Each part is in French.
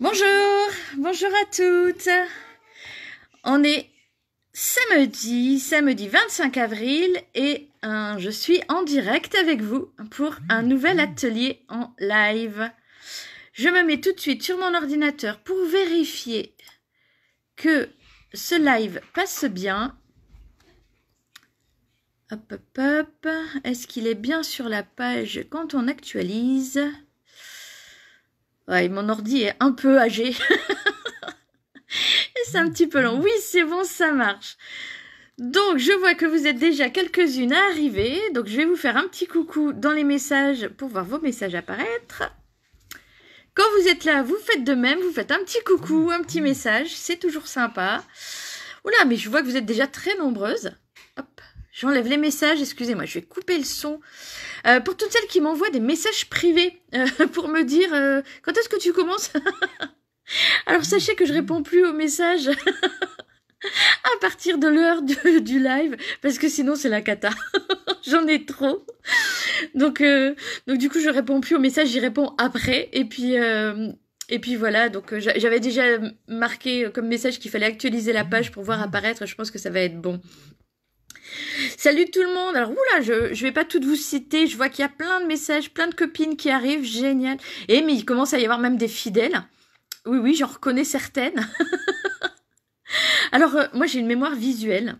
Bonjour, bonjour à toutes. On est samedi, samedi 25 avril et hein, je suis en direct avec vous pour un nouvel atelier en live. Je me mets tout de suite sur mon ordinateur pour vérifier que ce live passe bien. hop, hop. Est-ce qu'il est bien sur la page quand on actualise Ouais, mon ordi est un peu âgé. c'est un petit peu long. Oui, c'est bon, ça marche. Donc, je vois que vous êtes déjà quelques-unes à arriver. Donc, je vais vous faire un petit coucou dans les messages pour voir vos messages apparaître. Quand vous êtes là, vous faites de même. Vous faites un petit coucou, un petit message. C'est toujours sympa. Oula, mais je vois que vous êtes déjà très nombreuses. Hop, j'enlève les messages. Excusez-moi, je vais couper le son euh, pour toutes celles qui m'envoient des messages privés euh, pour me dire euh, quand est-ce que tu commences Alors sachez que je réponds plus aux messages à partir de l'heure du, live parce que sinon c'est la cata. J'en ai trop. Donc donc du coup je réponds plus aux messages, j'y réponds après et puis et puis voilà, donc j'avais déjà marqué comme message qu'il fallait actualiser la page pour voir apparaître. Je pense que ça va être bon. Salut tout le monde. Alors oula, je je vais pas toutes vous citer. Je vois qu'il y a plein de messages, plein de copines qui arrivent. Génial. Et eh, mais il commence à y avoir même des fidèles. Oui oui, j'en reconnais certaines. Alors, euh, moi, j'ai une mémoire visuelle.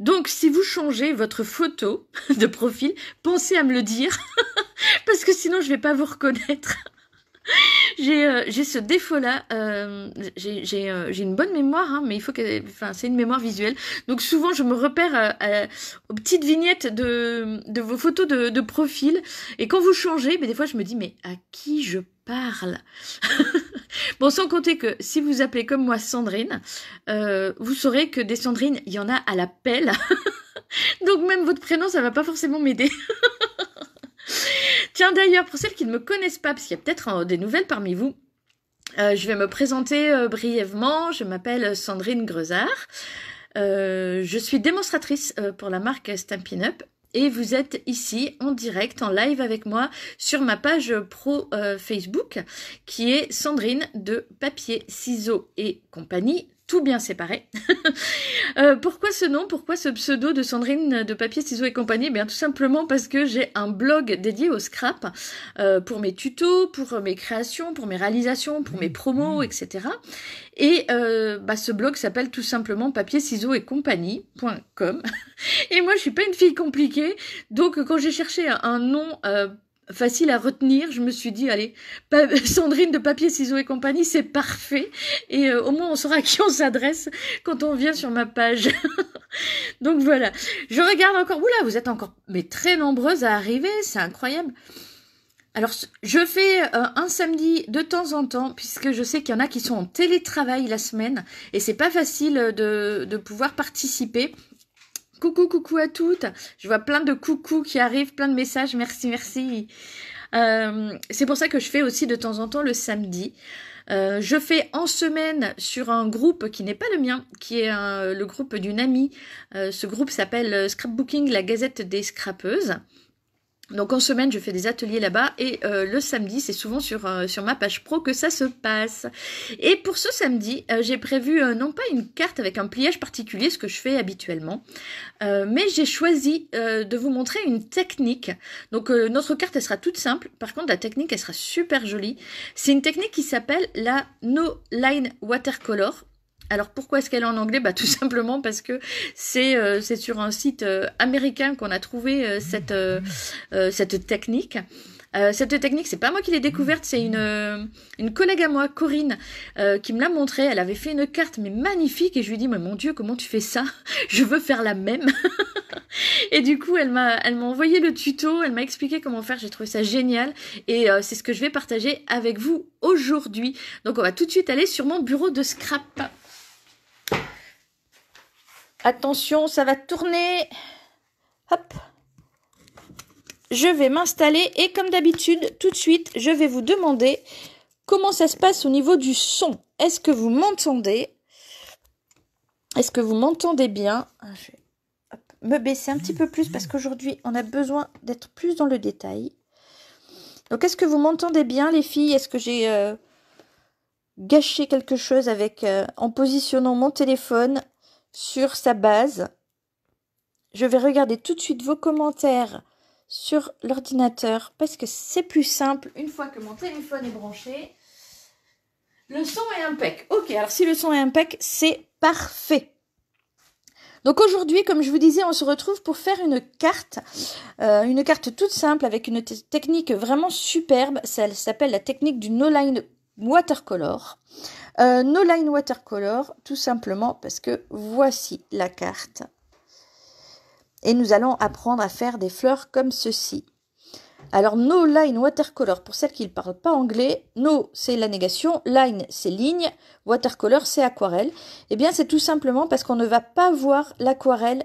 Donc, si vous changez votre photo de profil, pensez à me le dire, parce que sinon, je ne vais pas vous reconnaître. Euh, j'ai ce défaut-là. Euh, euh, j'ai une bonne mémoire, hein, mais il faut que, enfin, c'est une mémoire visuelle. Donc souvent, je me repère aux petites vignettes de, de vos photos de, profil. Et quand vous changez, mais ben, des fois, je me dis, mais à qui je parle Bon, sans compter que si vous appelez comme moi Sandrine, vous saurez que des Sandrines, il y en a à la pelle. Donc même votre prénom, ça va pas forcément m'aider. Tiens d'ailleurs, pour celles qui ne me connaissent pas, parce qu'il y a peut-être des nouvelles parmi vous, euh, je vais me présenter euh, brièvement. Je m'appelle Sandrine Grezard. Euh, je suis démonstratrice pour la marque Stampin' Up et vous êtes ici en direct, en live avec moi sur ma page pro Facebook qui est Sandrine de Papier, Ciseaux et compagnie tout bien séparé. Euh, pourquoi ce nom Pourquoi ce pseudo de Sandrine de Papier, Ciseaux et compagnie eh Bien tout simplement parce que j'ai un blog dédié au scrap euh, pour mes tutos, pour mes créations, pour mes réalisations, pour mes promos, etc. Mmh. Et euh, bah, ce blog s'appelle tout simplement papier, ciseaux et compagnie.com. Et moi, je suis pas une fille compliquée, donc quand j'ai cherché un nom facile à retenir. Je me suis dit, allez, Sandrine de Papier, Ciseaux et compagnie, c'est parfait. Et euh, au moins, on saura à qui on s'adresse quand on vient sur ma page. Donc voilà. Je regarde encore. Oula, vous êtes encore, mais très nombreuses à arriver. C'est incroyable. Alors, je fais euh, un samedi de temps en temps, puisque je sais qu'il y en a qui sont en télétravail la semaine, et c'est pas facile euh, de, de pouvoir participer. Coucou, coucou à toutes. Je vois plein de coucou qui arrivent, plein de messages. Merci, merci. Euh, c'est pour ça que je fais aussi de temps en temps le samedi. Euh, je fais en semaine sur un groupe qui n'est pas le mien, qui est le groupe d'une amie. Euh, ce groupe s'appelle Scrapbooking, la gazette des scrapeuses. Donc en semaine, je fais des ateliers là-bas et euh, le samedi, c'est souvent sur, euh, sur ma page pro que ça se passe. Et pour ce samedi, euh, j'ai prévu non pas une carte avec un pliage particulier, ce que je fais habituellement, mais j'ai choisi de vous montrer une technique. Donc notre carte, elle sera toute simple. Par contre, la technique, elle sera super jolie. C'est une technique qui s'appelle la No Line Watercolor. Alors pourquoi est-ce qu'elle est en anglais bah, Tout simplement parce que c'est euh, sur un site euh, américain qu'on a trouvé euh, cette, cette technique. cette technique, c'est pas moi qui l'ai découverte, c'est une, une collègue à moi, Corinne, qui me l'a montrée. Elle avait fait une carte, mais magnifique, et je lui ai dit, mais mon Dieu, comment tu fais ça Je veux faire la même. et du coup, elle m'a envoyé le tuto, elle m'a expliqué comment faire, j'ai trouvé ça génial, et c'est ce que je vais partager avec vous aujourd'hui. Donc on va tout de suite aller sur mon bureau de scrap. Attention, ça va tourner. Hop. Je vais m'installer et comme d'habitude, tout de suite, je vais vous demander comment ça se passe au niveau du son. Est-ce que vous m'entendez Est-ce que vous m'entendez bien ah, Je vais me baisser un petit peu plus parce qu'aujourd'hui, on a besoin d'être plus dans le détail. Donc, est-ce que vous m'entendez bien, les filles Est-ce que j'ai... Euh, gâcher quelque chose avec euh, en positionnant mon téléphone sur sa base. Je vais regarder tout de suite vos commentaires sur l'ordinateur parce que c'est plus simple une fois que mon téléphone est branché. Le son est impec. Ok, alors si le son est impec, c'est parfait. Donc aujourd'hui, comme je vous disais, on se retrouve pour faire une carte, euh, une carte toute simple avec une technique vraiment superbe. Ça s'appelle la technique du no-line watercolor. Euh, no line watercolor, tout simplement parce que voici la carte. Et nous allons apprendre à faire des fleurs comme ceci. Alors, no line watercolor, pour celles qui ne parlent pas anglais, no c'est la négation, line c'est ligne, watercolor c'est aquarelle. Eh bien, c'est tout simplement parce qu'on ne va pas voir l'aquarelle,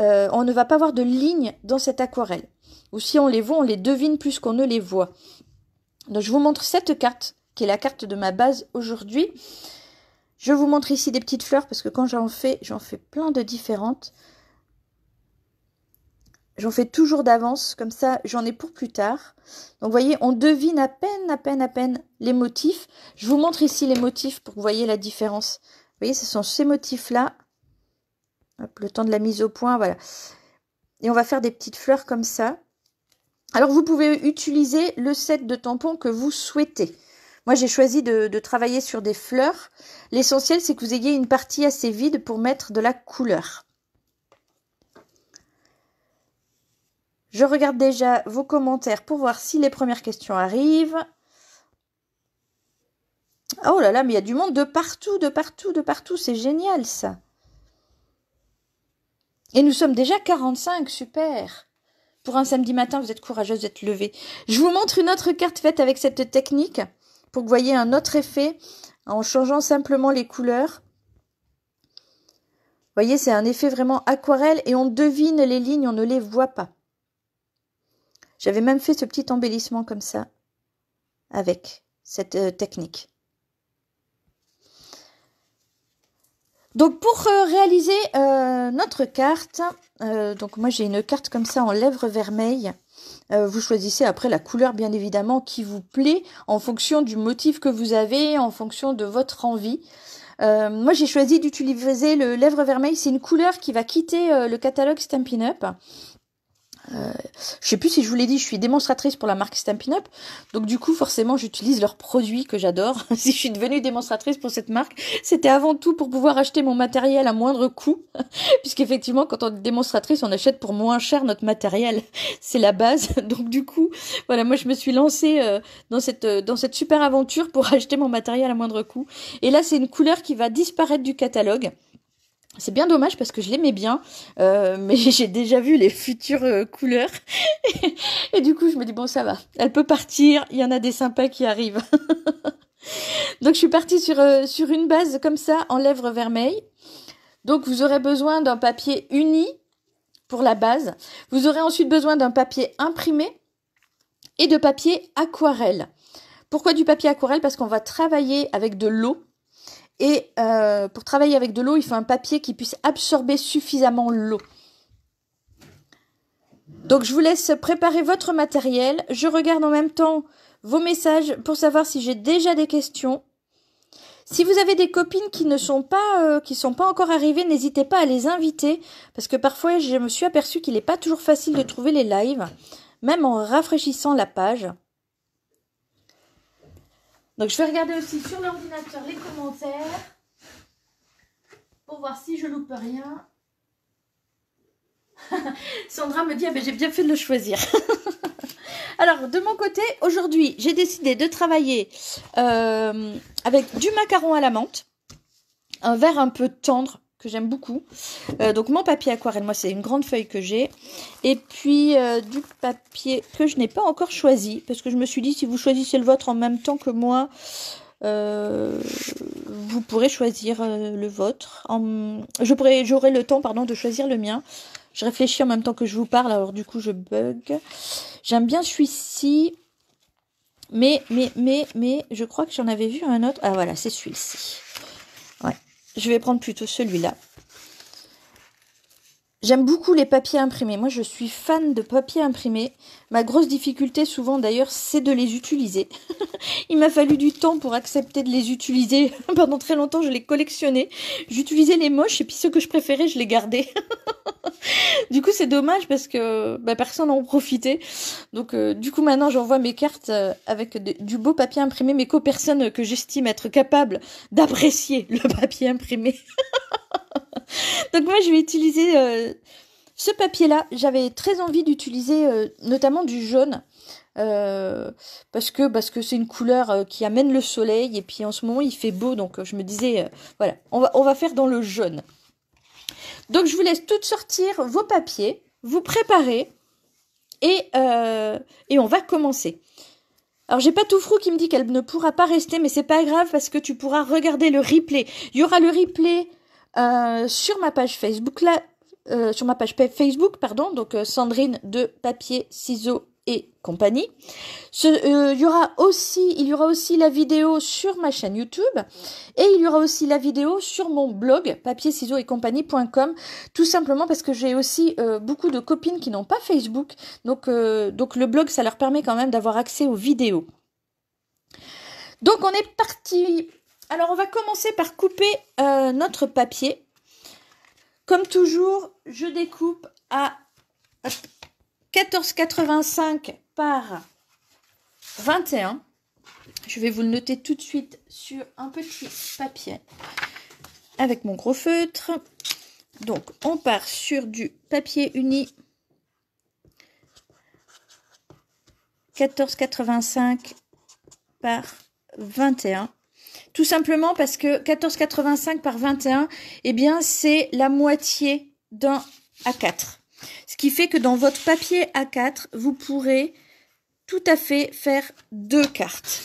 euh, on ne va pas voir de lignes dans cette aquarelle. Ou si on les voit, on les devine plus qu'on ne les voit. Donc, je vous montre cette carte qui est la carte de ma base aujourd'hui. Je vous montre ici des petites fleurs parce que quand j'en fais, j'en fais plein de différentes. J'en fais toujours d'avance, comme ça j'en ai pour plus tard. Donc vous voyez, on devine à peine, à peine, à peine les motifs. Je vous montre ici les motifs pour que vous voyez la différence. Vous voyez, ce sont ces motifs-là. Le temps de la mise au point, voilà. Et on va faire des petites fleurs comme ça. Alors vous pouvez utiliser le set de tampons que vous souhaitez. Moi, j'ai choisi de, travailler sur des fleurs. L'essentiel, c'est que vous ayez une partie assez vide pour mettre de la couleur. Je regarde déjà vos commentaires pour voir si les premières questions arrivent. Oh là là, mais il y a du monde de partout, de partout, de partout. C'est génial ça. Et nous sommes déjà 45, super. Pour un samedi matin, vous êtes courageuse d'être levée. Je vous montre une autre carte faite avec cette technique pour que vous voyez un autre effet en changeant simplement les couleurs. Vous voyez, c'est un effet vraiment aquarelle et on devine les lignes, on ne les voit pas. J'avais même fait ce petit embellissement comme ça avec cette euh, technique. Donc pour euh, réaliser euh, notre carte, euh, donc moi j'ai une carte comme ça en lèvres vermeilles. vous choisissez après la couleur bien évidemment qui vous plaît en fonction du motif que vous avez, en fonction de votre envie. moi j'ai choisi d'utiliser le lèvres vermeil, c'est une couleur qui va quitter le catalogue Stampin' Up. Euh, je sais plus si je vous l'ai dit, je suis démonstratrice pour la marque Stampin' Up. Donc du coup, forcément, j'utilise leurs produits que j'adore. si je suis devenue démonstratrice pour cette marque, c'était avant tout pour pouvoir acheter mon matériel à moindre coût. Puisqu'effectivement, quand on est démonstratrice, on achète pour moins cher notre matériel. C'est la base. Donc du coup, voilà, moi je me suis lancée euh, dans, cette, euh, dans cette super aventure pour acheter mon matériel à moindre coût. Et là, c'est une couleur qui va disparaître du catalogue. C'est bien dommage parce que je l'aimais bien, euh, mais j'ai déjà vu les futures euh, couleurs. et du coup, je me dis, bon, ça va, elle peut partir, il y en a des sympas qui arrivent. Donc, je suis partie sur, euh, sur une base comme ça, en lèvres vermeilles. Donc, vous aurez besoin d'un papier uni pour la base. Vous aurez ensuite besoin d'un papier imprimé et de papier aquarelle. Pourquoi du papier aquarelle Parce qu'on va travailler avec de l'eau et euh, pour travailler avec de l'eau, il faut un papier qui puisse absorber suffisamment l'eau. Donc je vous laisse préparer votre matériel. Je regarde en même temps vos messages pour savoir si j'ai déjà des questions. Si vous avez des copines qui ne sont pas euh, qui sont pas encore arrivées, n'hésitez pas à les inviter parce que parfois je me suis aperçue qu'il n'est pas toujours facile de trouver les lives, même en rafraîchissant la page. Donc je vais regarder aussi sur l'ordinateur les commentaires pour voir si je loupe rien. Sandra me dit, ah, j'ai bien fait de le choisir. Alors, de mon côté, aujourd'hui, j'ai décidé de travailler euh, avec du macaron à la menthe, un verre un peu tendre, que j'aime beaucoup. Euh, donc mon papier aquarelle, moi c'est une grande feuille que j'ai. Et puis euh, du papier que je n'ai pas encore choisi, parce que je me suis dit si vous choisissez le vôtre en même temps que moi, euh, vous pourrez choisir le vôtre. Je pourrais, j'aurai le temps pardon de choisir le mien. Je réfléchis en même temps que je vous parle, alors du coup je bug. J'aime bien celui-ci, mais mais mais mais je crois que j'en avais vu un autre. Ah voilà, c'est celui-ci. Je vais prendre plutôt celui-là. J'aime beaucoup les papiers imprimés. Moi, je suis fan de papiers imprimés. Ma grosse difficulté, souvent d'ailleurs, c'est de les utiliser. Il m'a fallu du temps pour accepter de les utiliser. Pendant très longtemps, je les collectionnais. J'utilisais les moches et puis ceux que je préférais, je les gardais. du coup, c'est dommage parce que bah, personne n'en profitait. Donc, euh, du coup, maintenant, j'envoie mes cartes euh, avec du beau papier imprimé, mais qu'aux personnes que j'estime être capables d'apprécier le papier imprimé. Donc moi je vais utiliser euh, ce papier là. J'avais très envie d'utiliser euh, notamment du jaune. Euh, parce que parce que c'est une couleur qui amène le soleil et puis en ce moment il fait beau donc je me disais voilà on va on va faire dans le jaune donc je vous laisse toutes sortir vos papiers vous préparer et et on va commencer alors j'ai pas tout frou qui me dit qu'elle ne pourra pas rester, mais c'est pas grave parce que tu pourras regarder le replay. Il y aura le replay euh, sur ma page Facebook, là, euh, sur ma page Facebook, pardon, donc euh, Sandrine de Papier, Ciseaux et compagnie. Ce, euh, il, y aura aussi, il y aura aussi la vidéo sur ma chaîne YouTube et il y aura aussi la vidéo sur mon blog papier et compagnie.com tout simplement parce que j'ai aussi beaucoup de copines qui n'ont pas Facebook donc, donc le blog ça leur permet quand même d'avoir accès aux vidéos. Donc on est parti alors on va commencer par couper euh, notre papier. Comme toujours, je découpe à 14,85 par 21. Je vais vous le noter tout de suite sur un petit papier avec mon gros feutre. Donc on part sur du papier uni 14,85 par 21. Tout simplement parce que 14,85 par 21, eh bien, c'est la moitié d'un A4. Ce qui fait que dans votre papier A4, vous pourrez tout à fait faire deux cartes.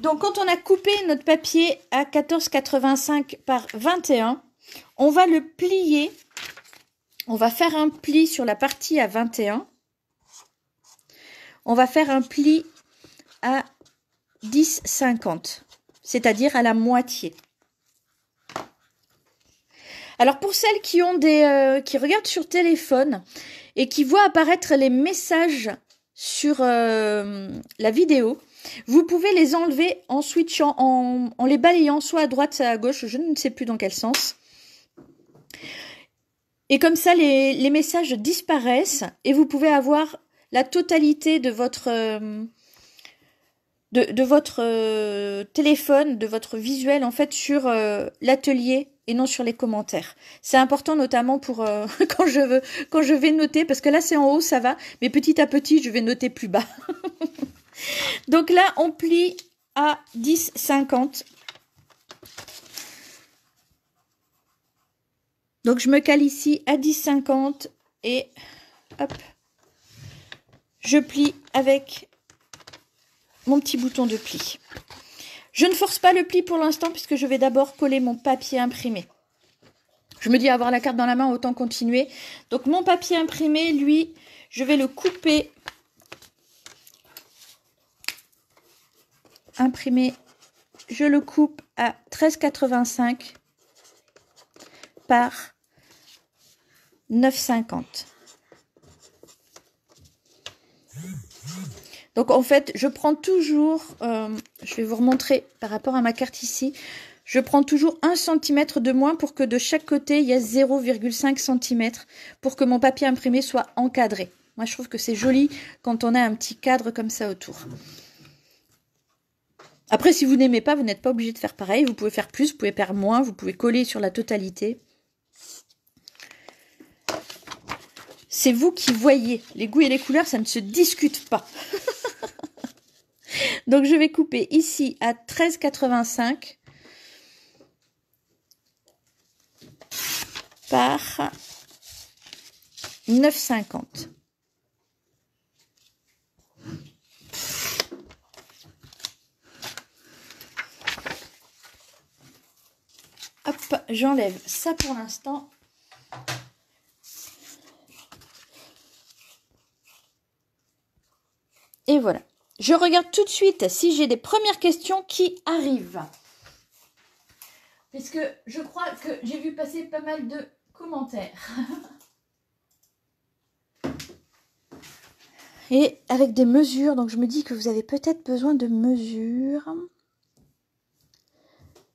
Donc quand on a coupé notre papier à 14,85 par 21, on va le plier. On va faire un pli sur la partie à 21. On va faire un pli à 10,50, c'est-à-dire à la moitié. Alors pour celles qui ont des euh, qui regardent sur téléphone et qui voient apparaître les messages sur euh, la vidéo, vous pouvez les enlever en switchant en, les balayant soit à droite soit à gauche, je ne sais plus dans quel sens. Et comme ça les, messages disparaissent et vous pouvez avoir la totalité de votre euh, de, votre euh, téléphone, de votre visuel en fait sur euh, l'atelier et non sur les commentaires. C'est important notamment pour euh, quand je veux quand je vais noter parce que là c'est en haut ça va, mais petit à petit je vais noter plus bas. Donc là on plie à 10,50. Donc je me cale ici à 10,50 et hop, je plie avec mon petit bouton de pli. Je ne force pas le pli pour l'instant puisque je vais d'abord coller mon papier imprimé. Je me dis avoir la carte dans la main, autant continuer. Donc mon papier imprimé, lui, je vais le couper. Imprimé, je le coupe à 13,85 par 9,50. Donc en fait, je prends toujours, euh, je vais vous remontrer par rapport à ma carte ici, je prends toujours 1 cm de moins pour que de chaque côté, il y a 0,5 cm pour que mon papier imprimé soit encadré. Moi, je trouve que c'est joli quand on a un petit cadre comme ça autour. Après, si vous n'aimez pas, vous n'êtes pas obligé de faire pareil. Vous pouvez faire plus, vous pouvez faire moins, vous pouvez coller sur la totalité. C'est vous qui voyez. Les goûts et les couleurs, ça ne se discute pas. Donc je vais couper ici à 13,85 par 9,50. Hop, j'enlève ça pour l'instant. Et voilà. Je regarde tout de suite si j'ai des premières questions qui arrivent. Parce que je crois que j'ai vu passer pas mal de commentaires. Et avec des mesures, donc je me dis que vous avez peut-être besoin de mesures.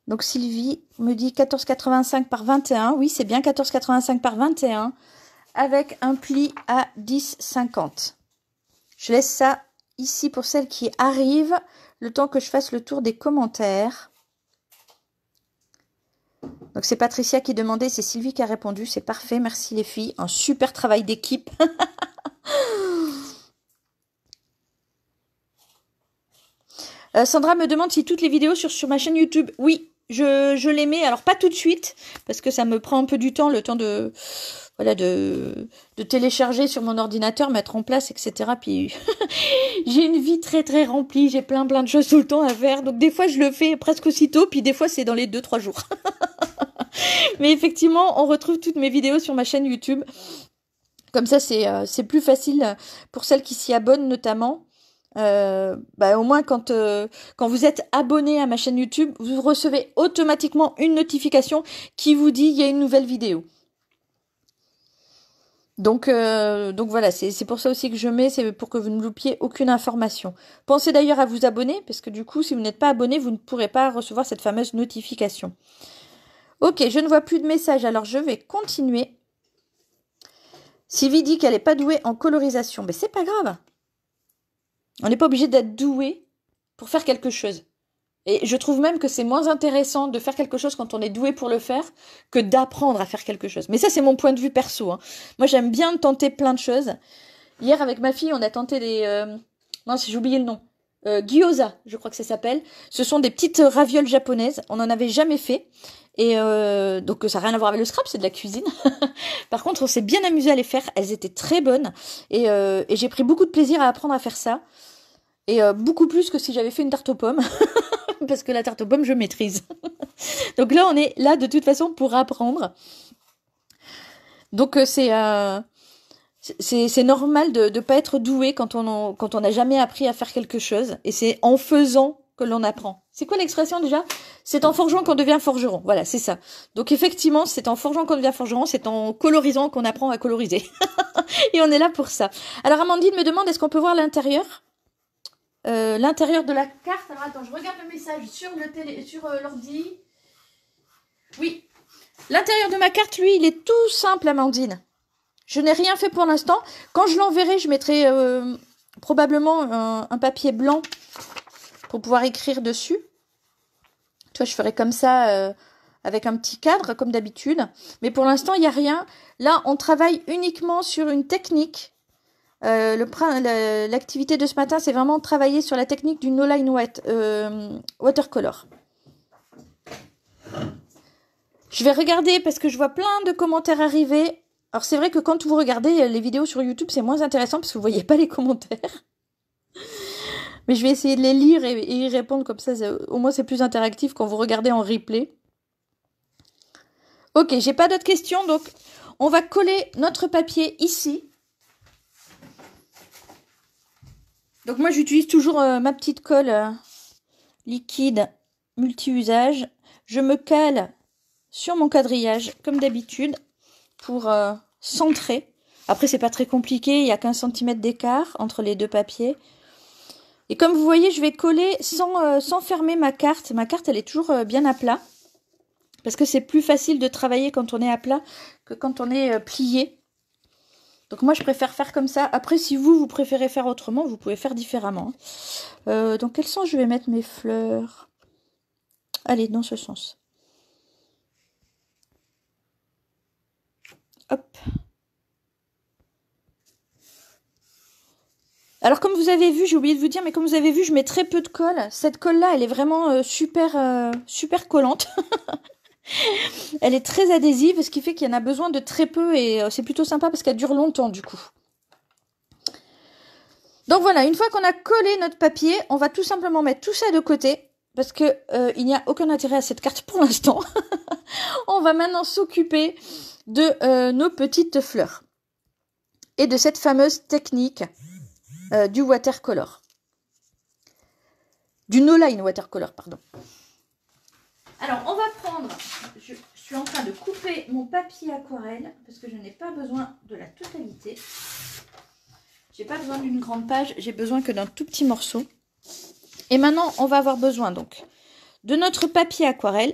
Donc Sylvie me dit 14,85 par 21. Oui, c'est bien 14,85 par 21 avec un pli à 10,50. Je laisse ça ici pour celles qui arrivent, le temps que je fasse le tour des commentaires. Donc c'est Patricia qui demandait, c'est Sylvie qui a répondu, c'est parfait, merci les filles, un super travail d'équipe. Euh, Sandra me demande si toutes les vidéos sont sur ma chaîne YouTube. Oui, je, les mets, alors pas tout de suite, parce que ça me prend un peu du temps, le temps de voilà de, télécharger sur mon ordinateur, mettre en place, etc. Puis j'ai une vie très très remplie, j'ai plein plein de choses tout le temps à faire, donc des fois je le fais presque aussitôt, puis des fois c'est dans les 2-3 jours. Mais effectivement, on retrouve toutes mes vidéos sur ma chaîne YouTube. Comme ça, c'est euh, plus facile pour celles qui s'y abonnent notamment. Euh, bah, au moins quand, euh, quand vous êtes abonné à ma chaîne YouTube, vous recevez automatiquement une notification qui vous dit qu'il y a une nouvelle vidéo. Donc, euh, donc voilà, c'est pour ça aussi que je mets, c'est pour que vous ne loupiez aucune information. Pensez d'ailleurs à vous abonner, parce que du coup, si vous n'êtes pas abonné, vous ne pourrez pas recevoir cette fameuse notification. Ok, je ne vois plus de message, alors je vais continuer. Sylvie dit qu'elle n'est pas douée en colorisation, mais c'est pas grave. On n'est pas obligé d'être doué pour faire quelque chose. Et je trouve même que c'est moins intéressant de faire quelque chose quand on est doué pour le faire que d'apprendre à faire quelque chose. Mais ça, c'est mon point de vue perso. Hein. Moi, j'aime bien tenter plein de choses. Hier, avec ma fille, on a tenté des... Euh, non, j'ai oublié le nom. Euh, gyoza, je crois que ça s'appelle. Ce sont des petites ravioles japonaises. On n'en avait jamais fait. Et euh, donc ça n'a rien à voir avec le scrap, c'est de la cuisine. Par contre, on s'est bien amusé à les faire. Elles étaient très bonnes. et euh, j'ai pris beaucoup de plaisir à apprendre à faire ça. Et euh, beaucoup plus que si j'avais fait une tarte aux pommes. parce que la tarte aux pommes, je maîtrise. Donc là, on est là de toute façon pour apprendre. Donc euh, euh, c'est c'est normal de ne pas être doué quand on quand on n'a jamais appris à faire quelque chose. Et c'est en faisant que l'on apprend. C'est quoi l'expression déjà C'est en forgeant qu'on devient forgeron. Voilà, c'est ça. Donc effectivement, c'est en forgeant qu'on devient forgeron, c'est en colorisant qu'on apprend à coloriser. et on est là pour ça. Alors Amandine me demande est-ce qu'on peut voir l'intérieur euh, l'intérieur de la carte. Alors attends, je regarde le message sur le télé, sur euh, l'ordi. Oui. L'intérieur de ma carte, lui, il est tout simple, Amandine. Je n'ai rien fait pour l'instant. Quand je l'enverrai, je mettrai euh, probablement un, papier blanc pour pouvoir écrire dessus. Toi, je ferai comme ça avec un petit cadre, comme d'habitude. Mais pour l'instant, il n'y a rien. Là, on travaille uniquement sur une technique euh, l'activité de ce matin, c'est vraiment travailler sur la technique du no-line wet, euh, watercolor. Je vais regarder parce que je vois plein de commentaires arriver. Alors c'est vrai que quand vous regardez euh, les vidéos sur YouTube, c'est moins intéressant parce que vous voyez pas les commentaires. Mais je vais essayer de les lire et y répondre comme ça. Au moins c'est plus interactif quand vous regardez en replay. Ok, j'ai pas d'autres questions, donc on va coller notre papier ici. Donc moi j'utilise toujours euh, ma petite colle euh, liquide multi-usage. Je me cale sur mon quadrillage comme d'habitude pour euh, centrer. Après c'est pas très compliqué, il n'y a qu'un centimètre d'écart entre les deux papiers. Et comme vous voyez, je vais coller sans, sans fermer ma carte. Ma carte elle est toujours bien à plat. Parce que c'est plus facile de travailler quand on est à plat que quand on est plié. Donc moi je préfère faire comme ça. Après si vous, vous préférez faire autrement, vous pouvez faire différemment. Hein. Euh, dans quel sens je vais mettre mes fleurs Allez, dans ce sens. Hop. Alors comme vous avez vu, j'ai oublié de vous dire, mais comme vous avez vu, je mets très peu de colle. Cette colle-là, elle est vraiment euh, super, euh, super collante. Elle est très adhésive, ce qui fait qu'il y en a besoin de très peu et euh, c'est plutôt sympa parce qu'elle dure longtemps du coup. Donc voilà, une fois qu'on a collé notre papier, on va tout simplement mettre tout ça de côté parce que euh, il n'y a aucun intérêt à cette carte pour l'instant. on va maintenant s'occuper de euh, nos petites fleurs et de cette fameuse technique du watercolor. Du no-line watercolor, pardon. Alors, on va prendre, je, suis en train de couper mon papier aquarelle parce que je n'ai pas besoin de la totalité. J'ai pas besoin d'une grande page, j'ai besoin que d'un tout petit morceau. Et maintenant, on va avoir besoin donc de notre papier aquarelle.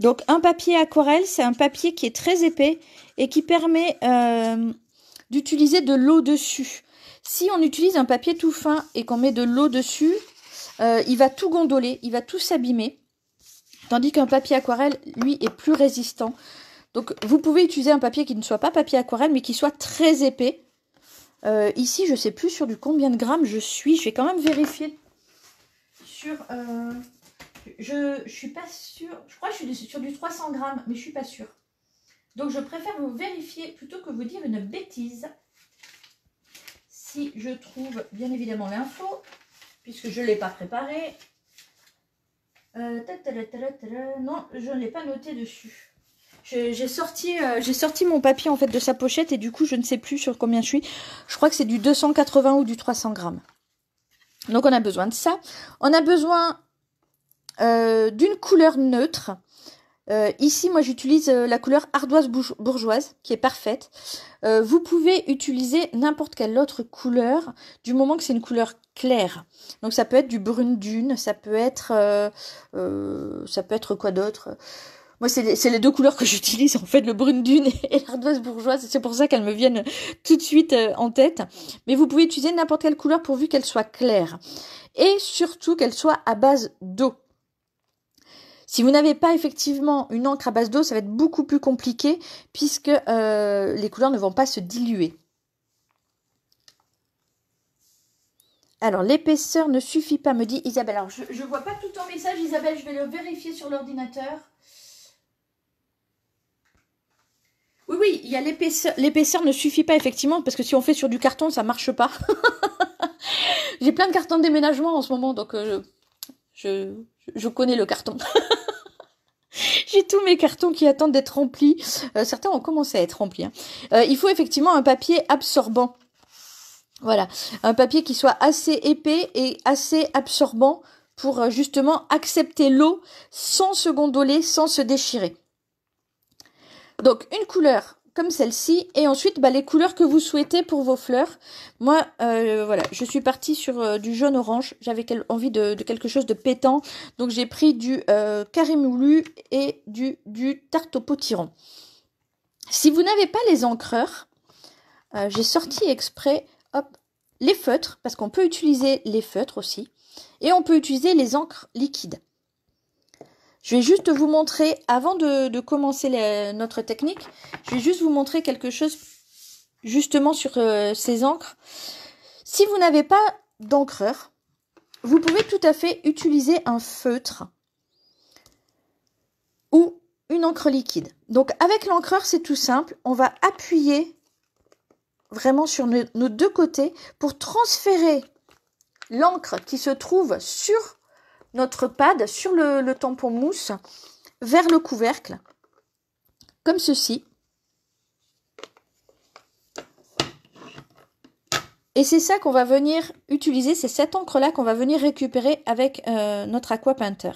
Donc un papier aquarelle, c'est un papier qui est très épais et qui permet euh, d'utiliser de l'eau dessus. Si on utilise un papier tout fin et qu'on met de l'eau dessus, euh, il va tout gondoler, il va tout s'abîmer. Tandis qu'un papier aquarelle, lui, est plus résistant. Donc vous pouvez utiliser un papier qui ne soit pas papier aquarelle, mais qui soit très épais. Euh, ici, je ne sais plus sur du combien de grammes je suis. Je vais quand même vérifier. Sur, euh, je ne suis pas sûre. Je crois que je suis sur du 300 grammes, mais je ne suis pas sûre. Donc je préfère vous vérifier plutôt que vous dire une bêtise. Si je trouve bien évidemment l'info puisque je ne l'ai pas préparé. Euh, non, je ne l'ai pas noté dessus. J'ai sorti, euh, sorti mon papier en fait de sa pochette et du coup je ne sais plus sur combien je suis. Je crois que c'est du 280 ou du 300 grammes. Donc on a besoin de ça. On a besoin euh, d'une couleur neutre. Euh, ici, moi, j'utilise euh, la couleur ardoise bourgeoise, qui est parfaite. Euh, vous pouvez utiliser n'importe quelle autre couleur, du moment que c'est une couleur claire. Donc, ça peut être du brune dune, ça peut être, ça peut être quoi d'autre moi, c'est les, les, deux couleurs que j'utilise, en fait, le brune dune et l'ardoise bourgeoise. C'est pour ça qu'elles me viennent tout de suite en tête. Mais vous pouvez utiliser n'importe quelle couleur pourvu qu'elle soit claire. Et surtout qu'elle soit à base d'eau. Si vous n'avez pas effectivement une encre à base d'eau, ça va être beaucoup plus compliqué puisque euh, les couleurs ne vont pas se diluer. Alors, l'épaisseur ne suffit pas, me dit Isabelle. Alors, je ne vois pas tout ton message, Isabelle. Je vais le vérifier sur l'ordinateur. Oui, oui, il y a l'épaisseur. L'épaisseur ne suffit pas, effectivement, parce que si on fait sur du carton, ça marche pas. J'ai plein de cartons de déménagement en ce moment, donc euh, je, je connais le carton. J'ai tous mes cartons qui attendent d'être remplis. Euh, certains ont commencé à être remplis. Hein. Euh, il faut effectivement un papier absorbant. Voilà, un papier qui soit assez épais et assez absorbant pour euh, justement accepter l'eau sans se gondoler, sans se déchirer. Donc une couleur comme celle-ci. Et ensuite, bah, les couleurs que vous souhaitez pour vos fleurs. Moi, euh, voilà, je suis partie sur euh, du jaune-orange. J'avais envie de, quelque chose de pétant. Donc j'ai pris du euh, carré moulu et du, du tarte au potiron. Si vous n'avez pas les encreurs, euh, j'ai sorti exprès hop, les feutres, parce qu'on peut utiliser les feutres aussi. Et on peut utiliser les encres liquides. Je vais juste vous montrer, avant de, commencer notre technique, je vais juste vous montrer quelque chose justement sur euh, ces encres. Si vous n'avez pas d'encreur, vous pouvez tout à fait utiliser un feutre ou une encre liquide. Donc avec l'encreur, c'est tout simple. On va appuyer vraiment sur nos deux côtés pour transférer l'encre qui se trouve sur notre pad sur le, tampon mousse vers le couvercle, comme ceci. Et c'est ça qu'on va venir utiliser, c'est cette encre-là qu'on va venir récupérer avec euh, notre aquapainter.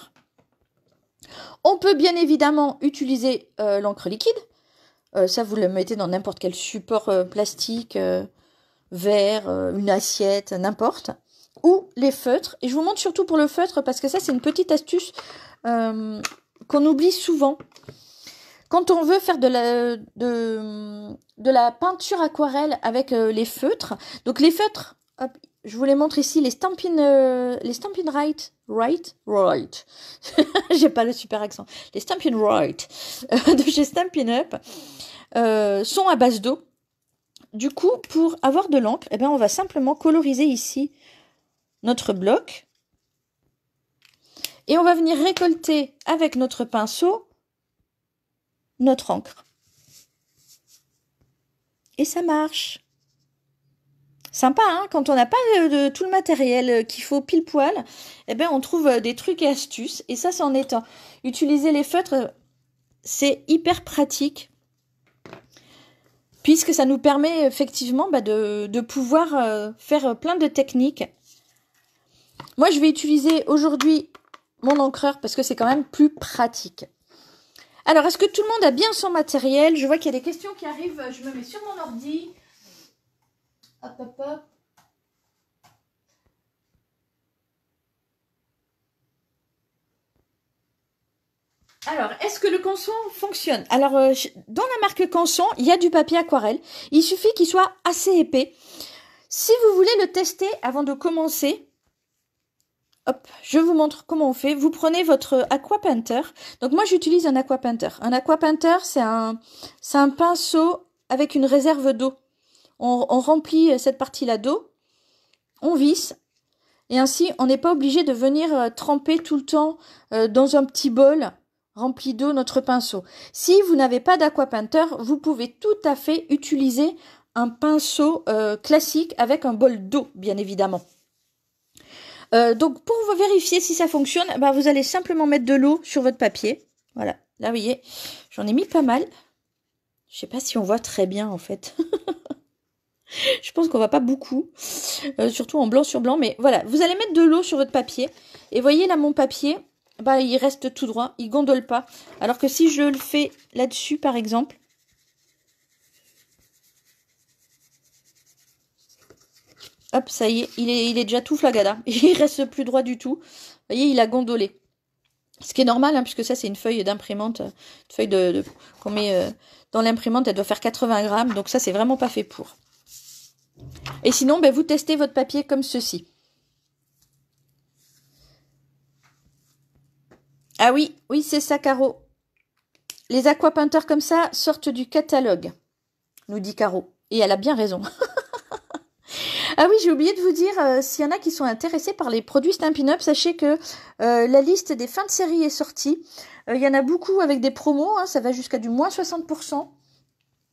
On peut bien évidemment utiliser euh, l'encre liquide. Euh, ça, vous le mettez dans n'importe quel support plastique, verre, une assiette, n'importe ou les feutres. Et je vous montre surtout pour le feutre parce que ça c'est une petite astuce euh, qu'on oublie souvent. Quand on veut faire de la, de, la peinture aquarelle avec euh, les feutres, donc les feutres, je vous les montre ici, les Stampin', euh, les Stampin' Right, Right, Right. J'ai pas le super accent. Les Stampin' Right de chez Stampin' Up sont à base d'eau. Du coup, pour avoir de l'encre, eh ben, on va simplement coloriser ici notre bloc. Et on va venir récolter avec notre pinceau notre encre. Et ça marche. Sympa, hein, quand on n'a pas de, tout le matériel qu'il faut pile poil, et eh ben on trouve euh, des trucs et astuces. Et ça, c'en est Utiliser les feutres, c'est hyper pratique puisque ça nous permet effectivement bah, de, pouvoir euh, faire euh, plein de techniques moi, je vais utiliser aujourd'hui mon encreur parce que c'est quand même plus pratique. Alors, est-ce que tout le monde a bien son matériel Je vois qu'il y a des questions qui arrivent. Je me mets sur mon ordi. Hop, hop, hop. Alors, est-ce que le canson fonctionne Alors, euh, dans la marque canson, il y a du papier aquarelle. Il suffit qu'il soit assez épais. Si vous voulez le tester avant de commencer, Hop, je vous montre comment on fait. Vous prenez votre aquapainter. Donc moi j'utilise un aquapainter. Un aquapainter, c'est un, c'est un pinceau avec une réserve d'eau. On, remplit cette partie-là d'eau, on visse, et ainsi on n'est pas obligé de venir euh, tremper tout le temps euh, dans un petit bol rempli d'eau notre pinceau. Si vous n'avez pas d'aquapainter, vous pouvez tout à fait utiliser un pinceau euh, classique avec un bol d'eau, bien évidemment. Euh, donc pour vérifier si ça fonctionne, bah, vous allez simplement mettre de l'eau sur votre papier. Voilà, là vous voyez, j'en ai mis pas mal. Je sais pas si on voit très bien en fait. Je pense qu'on voit pas beaucoup, euh, surtout en blanc sur blanc. Mais voilà, vous allez mettre de l'eau sur votre papier. Et voyez là mon papier, bah, il reste tout droit, il gondole pas. Alors que si je le fais là-dessus par exemple, Hop, ça y est, il est, déjà tout flagada. Il reste plus droit du tout. Vous voyez, il a gondolé. Ce qui est normal, hein, puisque ça, c'est une feuille d'imprimante. Une feuille de, qu'on met euh, dans l'imprimante, elle doit faire 80 grammes. Donc ça, c'est vraiment pas fait pour. Et sinon, ben, vous testez votre papier comme ceci. Ah oui, oui, c'est ça, Caro. Les aquapeinteurs comme ça sortent du catalogue, nous dit Caro. Et elle a bien raison. Ah oui, j'ai oublié de vous dire, euh, s'il y en a qui sont intéressés par les produits Stampin' Up, sachez que euh, la liste des fins de série est sortie. Euh, il y en a beaucoup avec des promos, hein, ça va jusqu'à du moins 60%.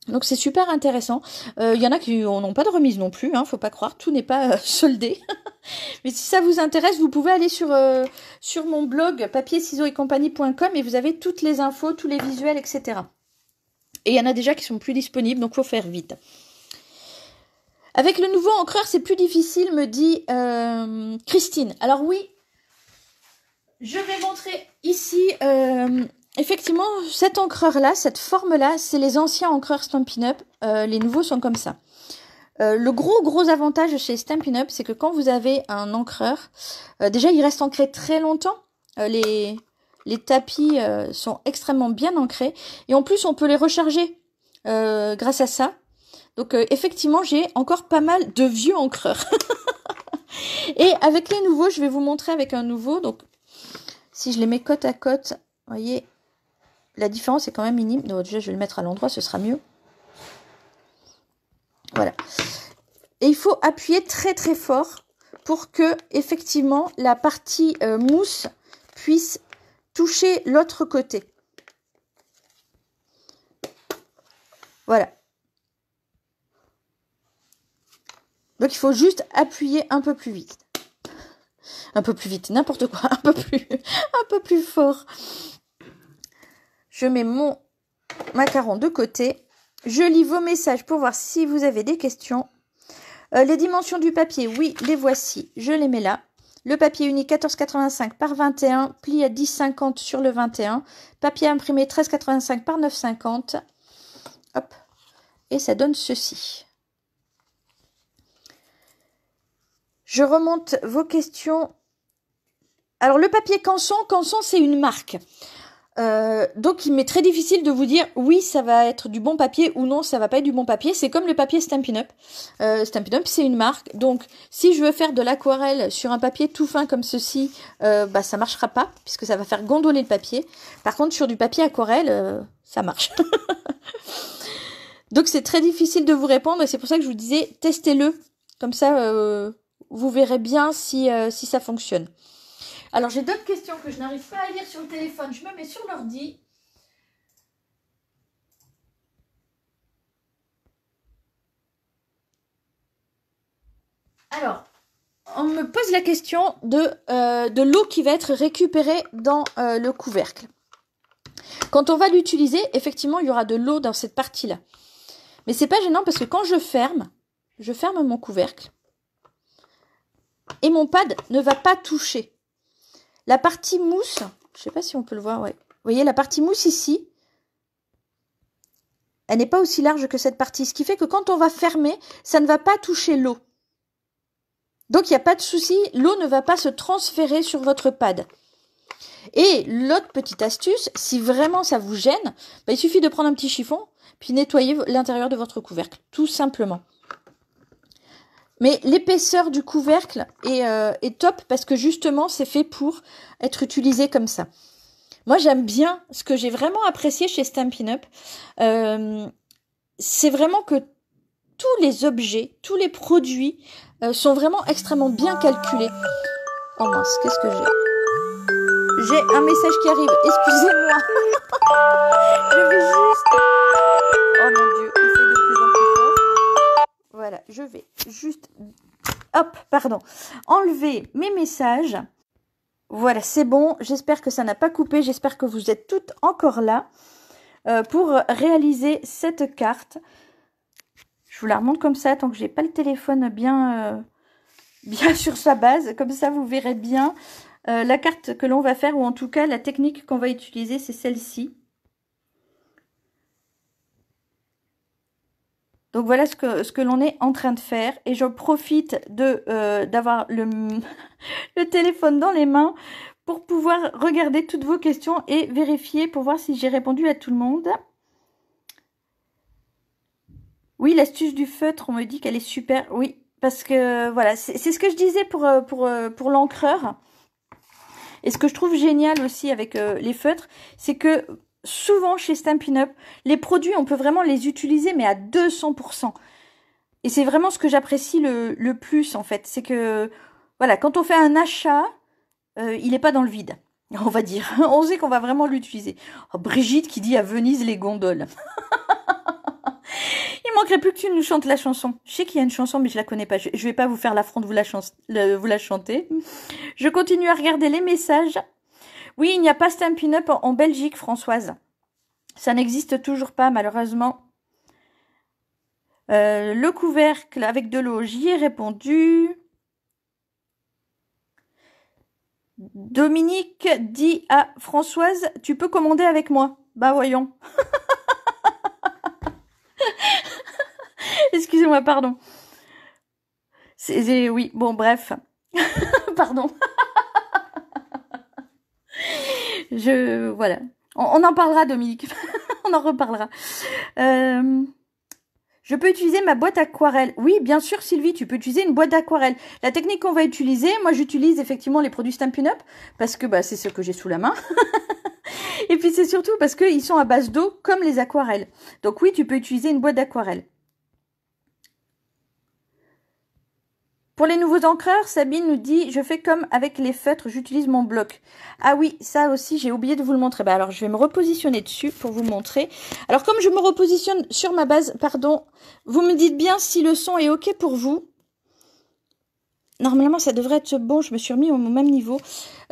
Donc c'est super intéressant. Il y en a qui n'ont pas de remise non plus, ne hein, faut pas croire, tout n'est pas soldé. Mais si ça vous intéresse, vous pouvez aller sur, sur mon blog papier, ciseaux et compagnie.com et vous avez toutes les infos, tous les visuels, etc. Et il y en a déjà qui sont plus disponibles, donc faut faire vite. Avec le nouveau encreur, c'est plus difficile, me dit euh, Christine. Alors oui, je vais montrer ici, euh, effectivement, cet encreur-là, cette forme-là, c'est les anciens encreurs Stampin' Up. Euh, les nouveaux sont comme ça. le gros gros avantage chez Stampin' Up, c'est que quand vous avez un encreur, déjà il reste ancré très longtemps. les, les tapis sont extrêmement bien ancrés et en plus on peut les recharger grâce à ça. Donc euh, effectivement, j'ai encore pas mal de vieux encreurs. et avec les nouveaux, je vais vous montrer avec un nouveau. Donc si je les mets côte à côte, vous voyez, la différence est quand même minime. Donc déjà, je vais le mettre à l'endroit, ce sera mieux. Voilà. Et il faut appuyer très très fort pour que effectivement la partie euh, mousse puisse toucher l'autre côté. Voilà. Donc il faut juste appuyer un peu plus vite. Un peu plus vite, n'importe quoi, un peu plus un peu plus fort. Je mets mon macaron de côté. Je lis vos messages pour voir si vous avez des questions. Euh, les dimensions du papier, oui, les voici. Je les mets là. Le papier uni 14,85 par 21, pli à 10,50 sur le 21. Papier imprimé 13,85 par 9,50. Et ça donne ceci. Je remonte vos questions. Alors le papier Canson, Canson c'est une marque. Euh, donc il m'est très difficile de vous dire oui ça va être du bon papier ou non ça va pas être du bon papier. C'est comme le papier Stampin' Up. Euh, Stampin' Up c'est une marque. Donc si je veux faire de l'aquarelle sur un papier tout fin comme ceci, ça euh, bah ça marchera pas puisque ça va faire gondoler le papier. Par contre sur du papier aquarelle ça marche. donc c'est très difficile de vous répondre et c'est pour ça que je vous disais testez-le comme ça vous verrez bien si, euh, si ça fonctionne. Alors j'ai d'autres questions que je n'arrive pas à lire sur le téléphone. Je me mets sur l'ordi. Alors, on me pose la question de, euh, de l'eau qui va être récupérée dans euh, le couvercle. Quand on va l'utiliser, effectivement, il y aura de l'eau dans cette partie-là. Mais ce n'est pas gênant parce que quand je ferme, je ferme mon couvercle et mon pad ne va pas toucher. La partie mousse, je ne sais pas si on peut le voir, Vous voyez, la partie mousse ici, elle n'est pas aussi large que cette partie, ce qui fait que quand on va fermer, ça ne va pas toucher l'eau. Donc il n'y a pas de souci, l'eau ne va pas se transférer sur votre pad. Et l'autre petite astuce, si vraiment ça vous gêne, bah, il suffit de prendre un petit chiffon, puis nettoyer l'intérieur de votre couvercle, tout simplement. Mais l'épaisseur du couvercle euh, est, top parce que justement c'est fait pour être utilisé comme ça. Moi j'aime bien ce que j'ai vraiment apprécié chez Stampin' Up. Euh, c'est vraiment que tous les objets, tous les produits euh, sont vraiment extrêmement bien calculés. Oh mince, qu'est-ce que j'ai J'ai un message qui arrive, excusez-moi. Je vais juste... Oh non. Voilà, je vais juste, hop, pardon, enlever mes messages. Voilà, c'est bon. J'espère que ça n'a pas coupé. J'espère que vous êtes toutes encore là euh, pour réaliser cette carte. Je vous la remonte comme ça, tant que j'ai pas le téléphone bien, euh, bien sur sa base. Comme ça, vous verrez bien euh, la carte que l'on va faire, ou en tout cas la technique qu'on va utiliser, c'est celle-ci. Donc voilà ce que, ce que l'on est en train de faire et je profite de euh, d'avoir le, le téléphone dans les mains pour pouvoir regarder toutes vos questions et vérifier pour voir si j'ai répondu à tout le monde. Oui, l'astuce du feutre, on me dit qu'elle est super. Oui, parce que voilà, c'est ce que je disais pour, euh, pour, euh, pour l'encreur. Et ce que je trouve génial aussi avec les feutres, c'est que souvent chez Stampin' Up. Les produits, on peut vraiment les utiliser, mais à 200%. Et c'est vraiment ce que j'apprécie le, plus, en fait. C'est que, voilà, quand on fait un achat, euh, il n'est pas dans le vide. On va dire. On sait qu'on va vraiment l'utiliser. Oh, Brigitte qui dit à Venise les gondoles. il manquerait plus que tu nous chantes la chanson. Je sais qu'il y a une chanson, mais je la connais pas. Je, ne vais pas vous faire l'affront de vous la, vous la chanter. Je continue à regarder les messages. Oui, il n'y a pas Stampin' Up en, Belgique, Françoise. Ça n'existe toujours pas, malheureusement. Euh, le couvercle avec de l'eau, j'y ai répondu. Dominique dit à Françoise, tu peux commander avec moi. Bah voyons. Excusez-moi, pardon. oui, bon bref. pardon. Je voilà. On, en parlera, Dominique. on en reparlera. Euh, je peux utiliser ma boîte aquarelle. Oui, bien sûr, Sylvie, tu peux utiliser une boîte d'aquarelle. La technique qu'on va utiliser, moi j'utilise effectivement les produits Stampin' Up parce que bah, c'est ce que j'ai sous la main. Et puis c'est surtout parce qu'ils sont à base d'eau comme les aquarelles. Donc oui, tu peux utiliser une boîte d'aquarelle. Pour les nouveaux encreurs, Sabine nous dit je fais comme avec les feutres, j'utilise mon bloc. Ah oui, ça aussi j'ai oublié de vous le montrer. Bah alors je vais me repositionner dessus pour vous montrer. Alors comme je me repositionne sur ma base, pardon, vous me dites bien si le son est ok pour vous. Normalement ça devrait être bon, je me suis remis au même niveau.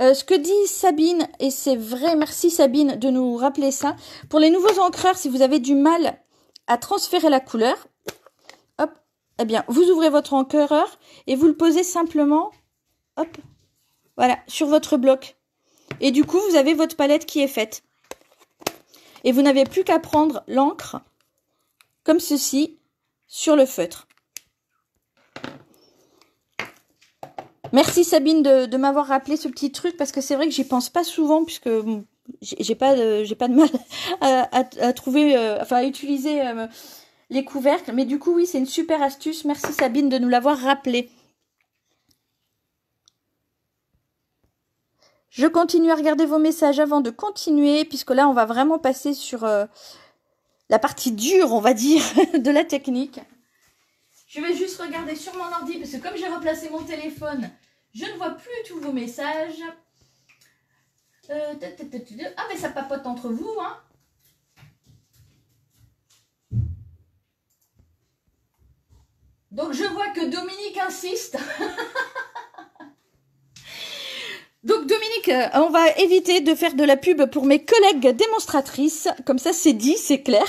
Euh, ce que dit Sabine, et c'est vrai, merci Sabine de nous rappeler ça. Pour les nouveaux encreurs, si vous avez du mal à transférer la couleur, eh bien, vous ouvrez votre encœureur et vous le posez simplement, hop, voilà, sur votre bloc. Et du coup, vous avez votre palette qui est faite. Et vous n'avez plus qu'à prendre l'encre, comme ceci, sur le feutre. Merci Sabine de, m'avoir rappelé ce petit truc parce que c'est vrai que j'y pense pas souvent puisque j'ai pas pas de mal à, trouver euh, enfin à utiliser euh, les couvercles. Mais du coup, oui, c'est une super astuce. Merci Sabine de nous l'avoir rappelé. Je continue à regarder vos messages avant de continuer, puisque là, on va vraiment passer sur euh, la partie dure, on va dire, de la technique. Je vais juste regarder sur mon ordi, parce que comme j'ai replacé mon téléphone, je ne vois plus tous vos messages. Euh, ah, mais ça papote entre vous, hein. Donc je vois que Dominique insiste. Donc Dominique, euh, on va éviter de faire de la pub pour mes collègues démonstratrices. Comme ça, c'est dit, c'est clair.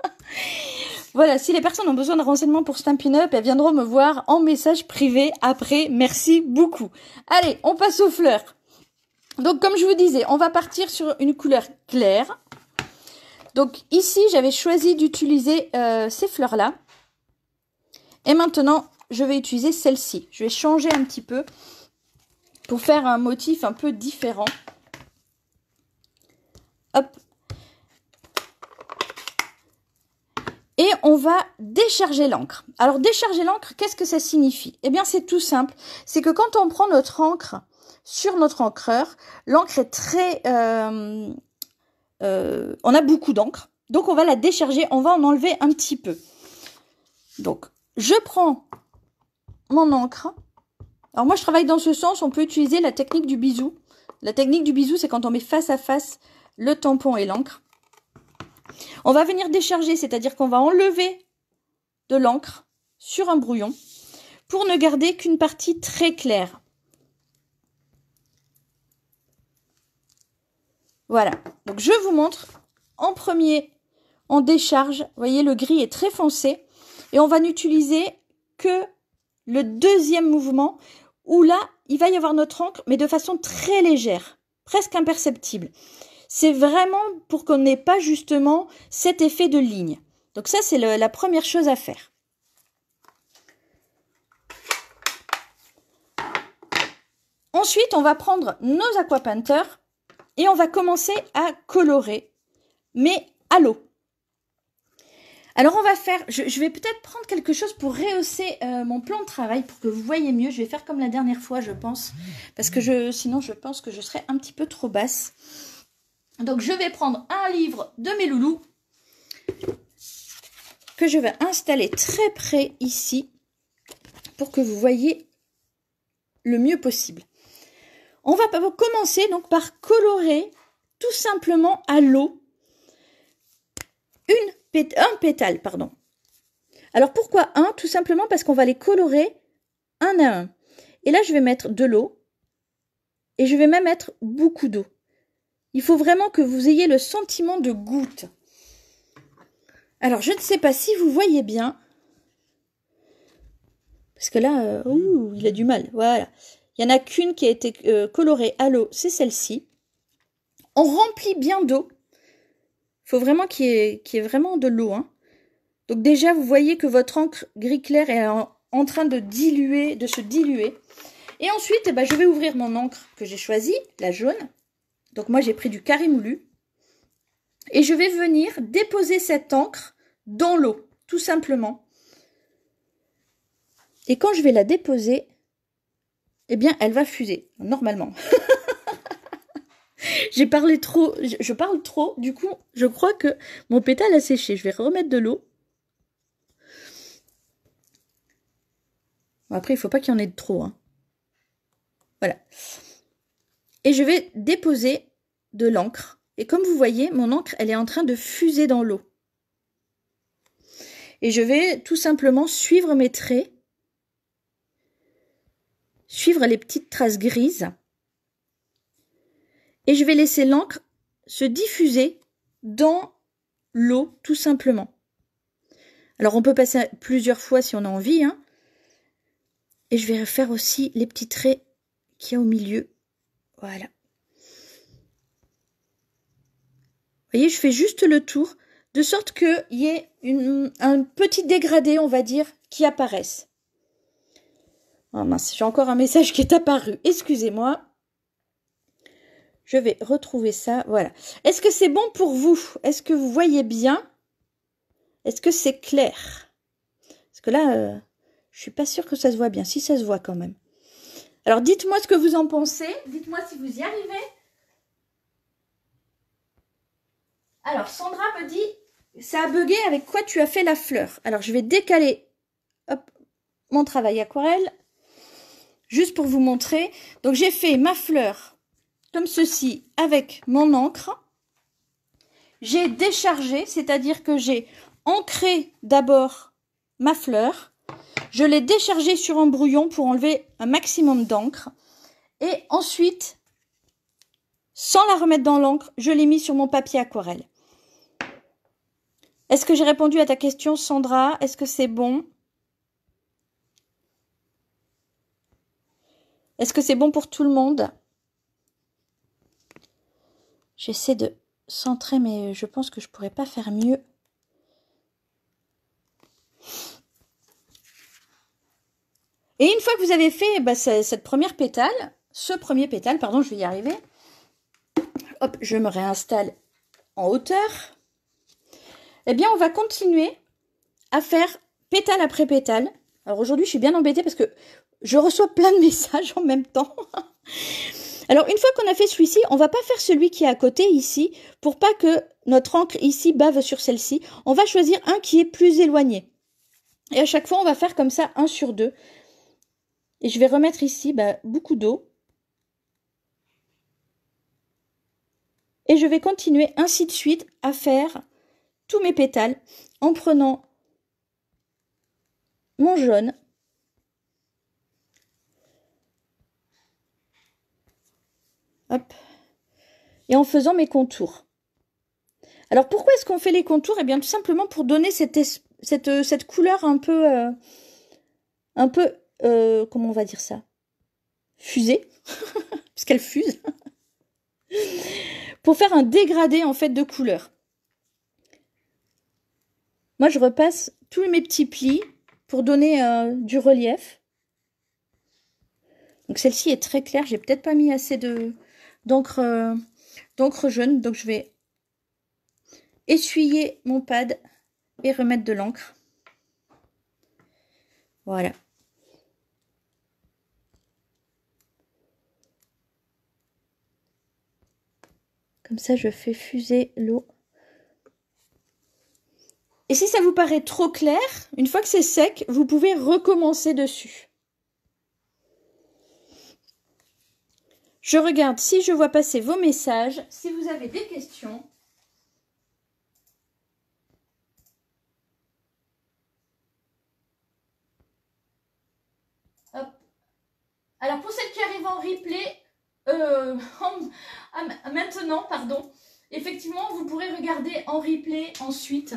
voilà, si les personnes ont besoin de renseignements pour Stampin' Up, elles viendront me voir en message privé après. Merci beaucoup. Allez, on passe aux fleurs. Donc comme je vous disais, on va partir sur une couleur claire. Donc ici, j'avais choisi d'utiliser euh, ces fleurs-là. Et maintenant, je vais utiliser celle-ci. Je vais changer un petit peu pour faire un motif un peu différent. Hop. Et on va décharger l'encre. Alors décharger l'encre, qu'est-ce que ça signifie Eh bien c'est tout simple. C'est que quand on prend notre encre sur notre encreur, l'encre est très... Euh, euh, on a beaucoup d'encre. Donc on va la décharger, on va en enlever un petit peu. Donc je prends mon encre. Alors moi, je travaille dans ce sens, on peut utiliser la technique du bisou. La technique du bisou, c'est quand on met face à face le tampon et l'encre. On va venir décharger, c'est-à-dire qu'on va enlever de l'encre sur un brouillon pour ne garder qu'une partie très claire. Voilà, donc je vous montre en premier, on décharge, vous voyez le gris est très foncé, et on va n'utiliser que le deuxième mouvement où là, il va y avoir notre encre, mais de façon très légère, presque imperceptible. C'est vraiment pour qu'on n'ait pas justement cet effet de ligne. Donc ça, c'est la première chose à faire. Ensuite, on va prendre nos aquapainters et on va commencer à colorer, mais à l'eau. Alors on va faire, je, vais peut-être prendre quelque chose pour rehausser euh, mon plan de travail pour que vous voyez mieux. Je vais faire comme la dernière fois, je pense, parce que sinon je pense que je serai un petit peu trop basse. Donc je vais prendre un livre de mes loulous que je vais installer très près ici pour que vous voyez le mieux possible. On va commencer donc par colorer tout simplement à l'eau une un pétale, pardon. Alors pourquoi un Tout simplement parce qu'on va les colorer un à un. Et là, je vais mettre de l'eau et je vais même mettre beaucoup d'eau. Il faut vraiment que vous ayez le sentiment de goutte. Alors, je ne sais pas si vous voyez bien. Parce que là, euh, il a du mal. Voilà. Il n'y en a qu'une qui a été euh, colorée à l'eau, c'est celle-ci. On remplit bien d'eau faut vraiment qu'il y, ait, vraiment de l'eau. Hein. Donc déjà, vous voyez que votre encre gris clair est en, train de diluer, de se diluer. Et ensuite, eh ben, je vais ouvrir mon encre que j'ai choisie, la jaune. Donc moi, j'ai pris du carré moulu. Et je vais venir déposer cette encre dans l'eau, tout simplement. Et quand je vais la déposer, eh bien, elle va fuser, normalement. J'ai parlé trop, je parle trop, du coup, je crois que mon pétale a séché. Je vais remettre de l'eau. après, il ne faut pas qu'il y en ait de trop. Hein. Voilà. Et je vais déposer de l'encre. Et comme vous voyez, mon encre, elle est en train de fuser dans l'eau. Et je vais tout simplement suivre mes traits, suivre les petites traces grises et je vais laisser l'encre se diffuser dans l'eau tout simplement. Alors on peut passer plusieurs fois si on a envie. Hein. Et je vais refaire aussi les petits traits qu'il y a au milieu. Voilà. Vous voyez, je fais juste le tour de sorte qu'il y ait un petit dégradé, on va dire, qui apparaisse. Oh mince, j'ai encore un message qui est apparu. Excusez-moi. Je vais retrouver ça. Voilà. Est-ce que c'est bon pour vous Est-ce que vous voyez bien Est-ce que c'est clair Parce que là, euh, je suis pas sûre que ça se voit bien. Si ça se voit quand même. Alors dites-moi ce que vous en pensez. Dites-moi si vous y arrivez. Alors Sandra me dit, ça a bugué avec quoi tu as fait la fleur. Alors je vais décaler mon travail aquarelle juste pour vous montrer. Donc j'ai fait ma fleur comme ceci avec mon encre. J'ai déchargé, c'est-à-dire que j'ai ancré d'abord ma fleur. Je l'ai déchargée sur un brouillon pour enlever un maximum d'encre. Et ensuite, sans la remettre dans l'encre, je l'ai mise sur mon papier aquarelle. Est-ce que j'ai répondu à ta question, Sandra Est-ce que c'est bon Est-ce que c'est bon pour tout le monde J'essaie de centrer, mais je pense que je pourrais pas faire mieux. Et une fois que vous avez fait bah, cette première pétale, ce premier pétale, pardon, je vais y arriver. Hop, je me réinstalle en hauteur. Eh bien, on va continuer à faire pétale après pétale. Alors aujourd'hui, je suis bien embêtée parce que je reçois plein de messages en même temps. Alors une fois qu'on a fait celui-ci, on va pas faire celui qui est à côté ici pour pas que notre encre ici bave sur celle-ci. On va choisir un qui est plus éloigné. Et à chaque fois, on va faire comme ça, un sur deux. Et je vais remettre ici bah, beaucoup d'eau. Et je vais continuer ainsi de suite à faire tous mes pétales en prenant mon jaune Et en faisant mes contours. Alors pourquoi est-ce qu'on fait les contours Eh bien tout simplement pour donner cette, euh, cette, couleur un peu... Euh, un peu... Euh, comment on va dire ça Fusée. Parce qu'elle fuse. pour faire un dégradé en fait de couleur. Moi, je repasse tous mes petits plis pour donner du relief. Donc celle-ci est très claire, j'ai peut-être pas mis assez de, euh, d'encre jaune. Donc je vais essuyer mon pad et remettre de l'encre. Voilà. Comme ça, je fais fuser l'eau. Et si ça vous paraît trop clair, une fois que c'est sec, vous pouvez recommencer dessus. Je regarde si je vois passer vos messages, si vous avez des questions. Alors pour celles qui arrivent en replay, euh, maintenant, pardon, effectivement, vous pourrez regarder en replay ensuite.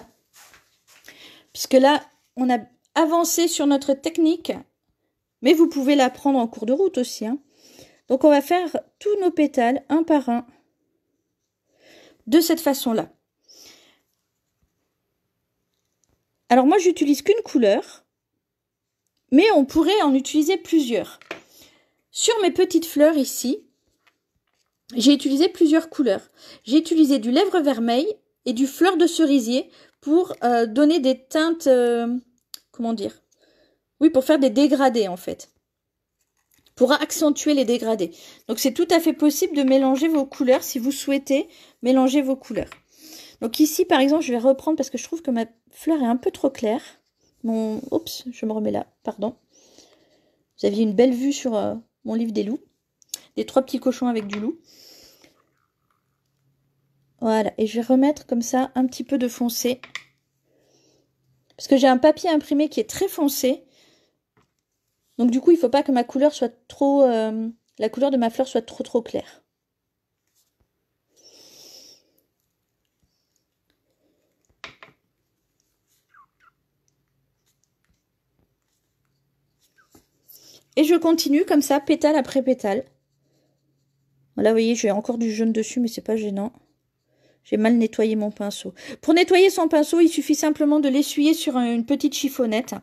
Puisque là, on a avancé sur notre technique, mais vous pouvez la prendre en cours de route aussi. Hein. Donc on va faire tous nos pétales un par un de cette façon-là. Alors moi j'utilise qu'une couleur, mais on pourrait en utiliser plusieurs. Sur mes petites fleurs ici, j'ai utilisé plusieurs couleurs. J'ai utilisé du lèvre vermeil et du fleur de cerisier pour euh, donner des teintes, euh, comment dire Oui, pour faire des dégradés en fait pour accentuer les dégradés. Donc c'est tout à fait possible de mélanger vos couleurs si vous souhaitez mélanger vos couleurs. Donc ici, par exemple, je vais reprendre parce que je trouve que ma fleur est un peu trop claire. Mon... Oups, je me remets là, pardon. Vous aviez une belle vue sur euh, mon livre des loups. Des trois petits cochons avec du loup. Voilà, et je vais remettre comme ça un petit peu de foncé. Parce que j'ai un papier imprimé qui est très foncé donc du coup, il ne faut pas que ma couleur soit trop... Euh, la couleur de ma fleur soit trop trop claire. Et je continue comme ça, pétale après pétale. Là, vous voyez, j'ai encore du jaune dessus, mais c'est pas gênant. J'ai mal nettoyé mon pinceau. Pour nettoyer son pinceau, il suffit simplement de l'essuyer sur une petite chiffonnette.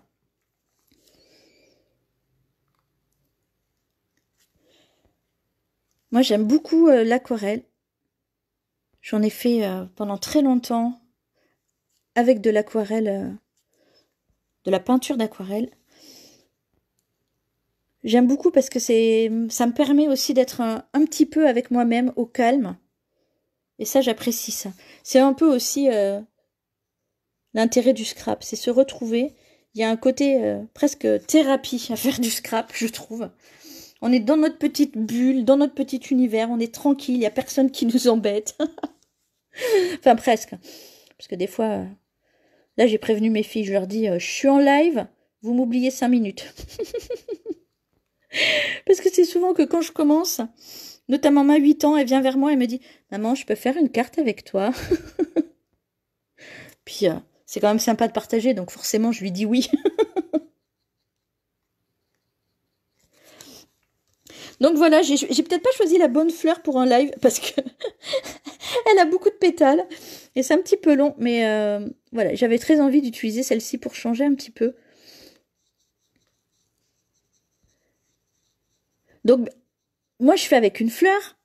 Moi, j'aime beaucoup euh, l'aquarelle. J'en ai fait euh, pendant très longtemps avec de l'aquarelle, euh, de la peinture d'aquarelle. J'aime beaucoup parce que c'est, ça me permet aussi d'être un petit peu avec moi-même au calme. Et ça, j'apprécie ça. C'est un peu aussi l'intérêt du scrap, c'est se retrouver. Il y a un côté presque thérapie à faire du scrap, je trouve. On est dans notre petite bulle, dans notre petit univers, on est tranquille, il n'y a personne qui nous embête. enfin presque. Parce que des fois, euh, là j'ai prévenu mes filles, je leur dis, euh, je suis en live, vous m'oubliez cinq minutes. Parce que c'est souvent que quand je commence, notamment ma 8 ans, elle vient vers moi et me dit Maman, je peux faire une carte avec toi Puis euh, c'est quand même sympa de partager, donc forcément je lui dis oui. Donc voilà, j'ai peut-être pas choisi la bonne fleur pour un live parce que elle a beaucoup de pétales et c'est un petit peu long, mais euh, voilà, j'avais très envie d'utiliser celle-ci pour changer un petit peu. Donc moi je fais avec une fleur,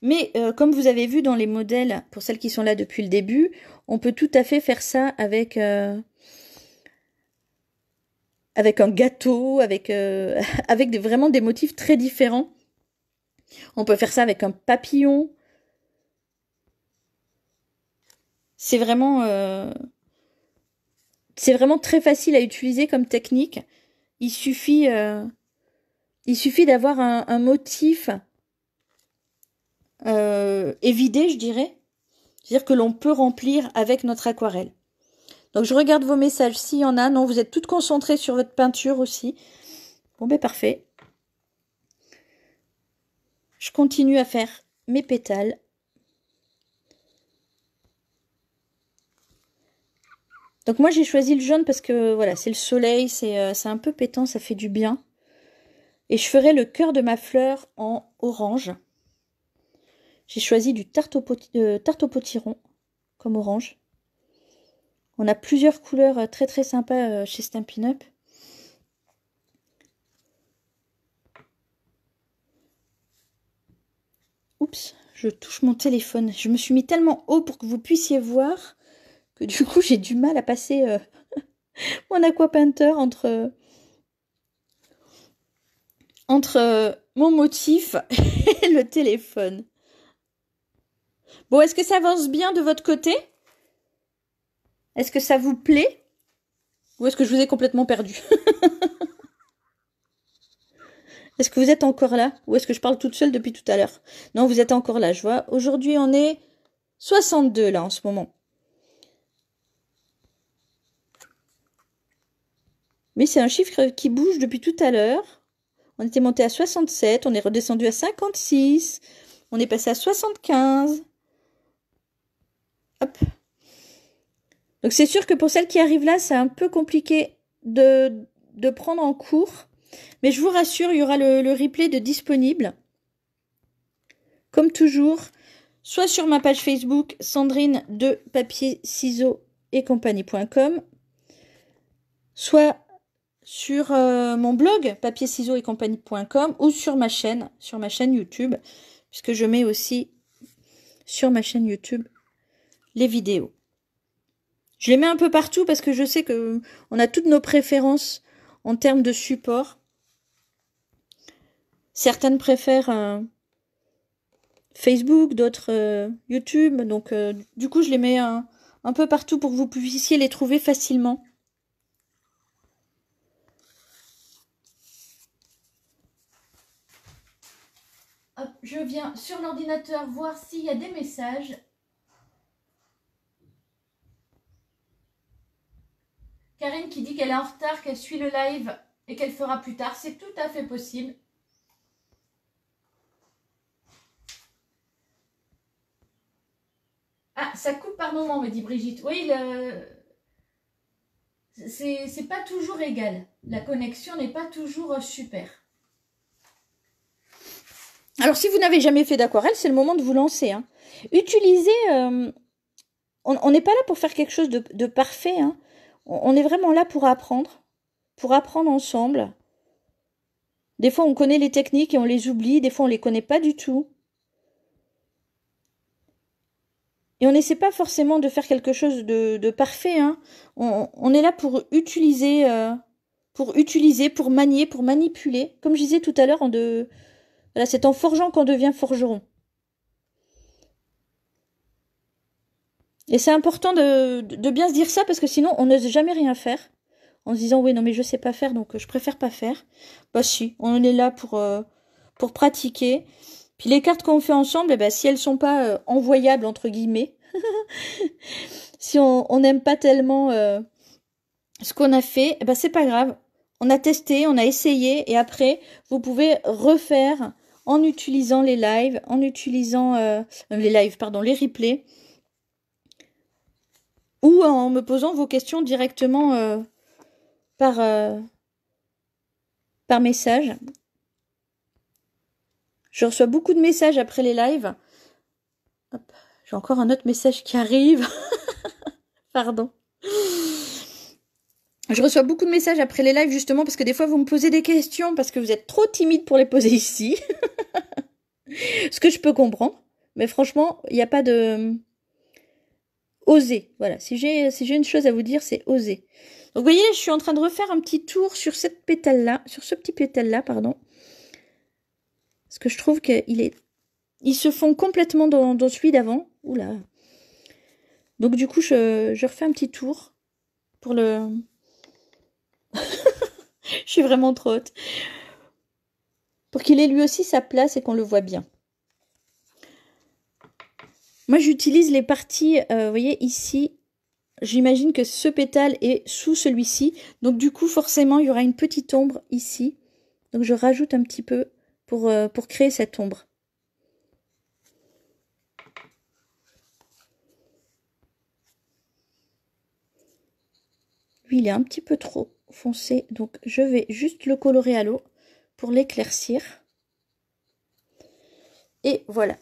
mais euh, comme vous avez vu dans les modèles, pour celles qui sont là depuis le début, on peut tout à fait faire ça avec euh, avec un gâteau, avec avec vraiment des motifs très différents. On peut faire ça avec un papillon. C'est vraiment, euh, c'est vraiment très facile à utiliser comme technique. Il suffit, euh, il suffit d'avoir un, motif euh, évidé, je dirais, c'est-à-dire que l'on peut remplir avec notre aquarelle. Donc je regarde vos messages s'il y en a. Non, vous êtes toutes concentrées sur votre peinture aussi. Bon ben parfait. Je continue à faire mes pétales. Donc moi j'ai choisi le jaune parce que voilà, c'est le soleil, euh, c'est un peu pétant, ça fait du bien. Et je ferai le cœur de ma fleur en orange. J'ai choisi du tarte au, euh, au potiron comme orange. On a plusieurs couleurs euh, très très sympas chez Stampin' Up. Oups, je touche mon téléphone. Je me suis mis tellement haut pour que vous puissiez voir que du coup j'ai du mal à passer euh, mon aquapainter entre entre euh, mon motif et le téléphone. Bon, est-ce que ça avance bien de votre côté Est-ce que ça vous plaît Ou est-ce que je vous ai complètement perdu Est-ce que vous êtes encore là Ou est-ce que je parle toute seule depuis tout à l'heure Non, vous êtes encore là, je vois. Aujourd'hui, on est 62 là en ce moment. Mais c'est un chiffre qui bouge depuis tout à l'heure. On était monté à 67, on est redescendu à 56, on est passé à 75. Hop. Donc c'est sûr que pour celles qui arrivent là, c'est un peu compliqué de, de prendre en cours mais je vous rassure, il y aura le, replay de disponible. Comme toujours, soit sur ma page Facebook Sandrine de papier ciseaux et compagnie.com, soit sur euh, mon blog papier ciseaux et compagnie.com ou sur ma chaîne, sur ma chaîne YouTube, puisque je mets aussi sur ma chaîne YouTube les vidéos. Je les mets un peu partout parce que je sais que on a toutes nos préférences en termes de support. Certaines préfèrent euh, Facebook, d'autres euh, YouTube. Donc, euh, du coup, je les mets un, peu partout pour que vous puissiez les trouver facilement. je viens sur l'ordinateur voir s'il y a des messages. Karine qui dit qu'elle est en retard, qu'elle suit le live et qu'elle fera plus tard. C'est tout à fait possible. Ah, ça coupe par moment, me dit Brigitte. Oui, c'est pas toujours égal. La connexion n'est pas toujours super. Alors, si vous n'avez jamais fait d'aquarelle, c'est le moment de vous lancer. Hein. Utilisez. Euh, on n'est pas là pour faire quelque chose de, parfait. Hein. On, on, est vraiment là pour apprendre, pour apprendre ensemble. Des fois, on connaît les techniques et on les oublie. Des fois, on ne les connaît pas du tout. Et on n'essaie pas forcément de faire quelque chose de, parfait. Hein. On, est là pour utiliser, euh, pour utiliser, pour manier, pour manipuler. Comme je disais tout à l'heure, de... c'est en forgeant qu'on devient forgeron. Et c'est important de, bien se dire ça parce que sinon on n'ose jamais rien faire en se disant oui non mais je sais pas faire donc je préfère pas faire. Bah si, on est là pour, euh, pour pratiquer puis les cartes qu'on fait ensemble, eh ben, si elles sont pas euh, envoyables entre guillemets, si on n'aime pas tellement euh, ce qu'on a fait, ce eh ben, c'est pas grave. On a testé, on a essayé, et après, vous pouvez refaire en utilisant les lives, en utilisant euh, les lives, pardon, les replays, ou en me posant vos questions directement par, par message. Je reçois beaucoup de messages après les lives. j'ai encore un autre message qui arrive. Pardon. Je reçois beaucoup de messages après les lives justement parce que des fois vous me posez des questions parce que vous êtes trop timide pour les poser ici. Ce que je peux comprendre. Mais franchement, il n'y a pas de... Oser. Voilà. Si j'ai si une chose à vous dire, c'est oser. Donc vous voyez, je suis en train de refaire un petit tour sur cette pétale-là, sur ce petit pétale-là, pardon. Parce que je trouve qu'il est. Ils se font complètement dans, celui d'avant. Oula. Donc du coup, je, refais un petit tour pour le. je suis vraiment trop haute. Pour qu'il ait lui aussi sa place et qu'on le voit bien. Moi, j'utilise les parties, euh, vous voyez, ici, j'imagine que ce pétale est sous celui-ci. Donc du coup, forcément, il y aura une petite ombre ici. Donc je rajoute un petit peu euh, pour, créer cette ombre. Lui, il est un petit peu trop foncé, donc je vais juste le colorer à l'eau pour l'éclaircir. Et voilà.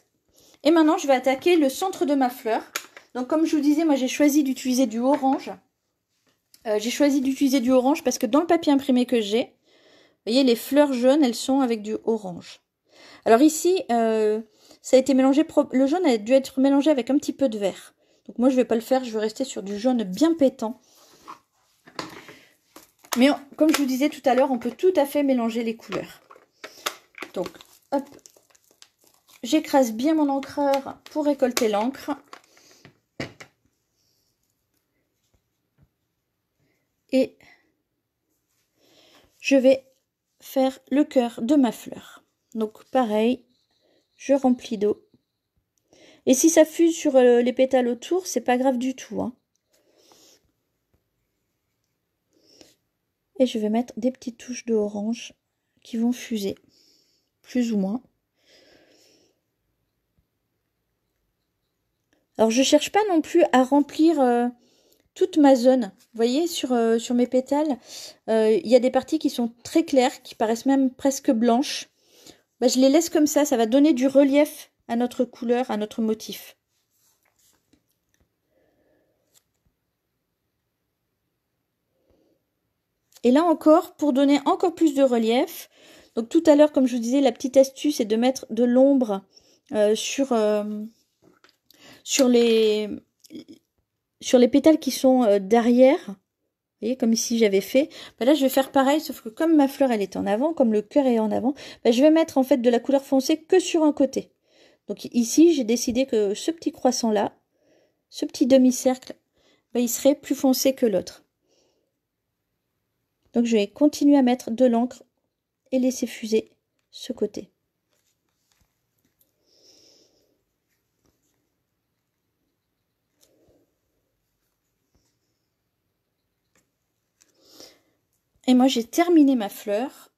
Et maintenant, je vais attaquer le centre de ma fleur. Donc, comme je vous disais, moi, j'ai choisi d'utiliser du orange. Euh, j'ai choisi d'utiliser du orange parce que dans le papier imprimé que j'ai, voyez, les fleurs jaunes, elles sont avec du orange. Alors ici, euh, ça a été mélangé, le jaune a dû être mélangé avec un petit peu de vert. Donc moi, je ne vais pas le faire, je vais rester sur du jaune bien pétant. Mais comme je vous disais tout à l'heure, on peut tout à fait mélanger les couleurs. Donc, hop, j'écrase bien mon encreur pour récolter l'encre. Et je vais faire le cœur de ma fleur. Donc pareil, je remplis d'eau. Et si ça fuse sur euh, les pétales autour, c'est pas grave du tout. Hein. Et je vais mettre des petites touches de orange qui vont fuser, plus ou moins. Alors je cherche pas non plus à remplir euh, toute ma zone. Vous voyez, sur, euh, sur mes pétales, euh, il y a des parties qui sont très claires, qui paraissent même presque blanches. Bah, je les laisse comme ça, ça va donner du relief à notre couleur, à notre motif. Et là encore, pour donner encore plus de relief, donc tout à l'heure, comme je vous disais, la petite astuce est de mettre de l'ombre euh, sur, sur les, sur les pétales qui sont euh, derrière, vous voyez, comme ici j'avais fait, bah, là je vais faire pareil, sauf que comme ma fleur elle est en avant, comme le cœur est en avant, bah, je vais mettre en fait de la couleur foncée que sur un côté. Donc ici j'ai décidé que ce petit croissant là, ce petit demi-cercle, bah, il serait plus foncé que l'autre. Donc je vais continuer à mettre de l'encre et laisser fuser ce côté. Et moi, j'ai terminé ma fleur.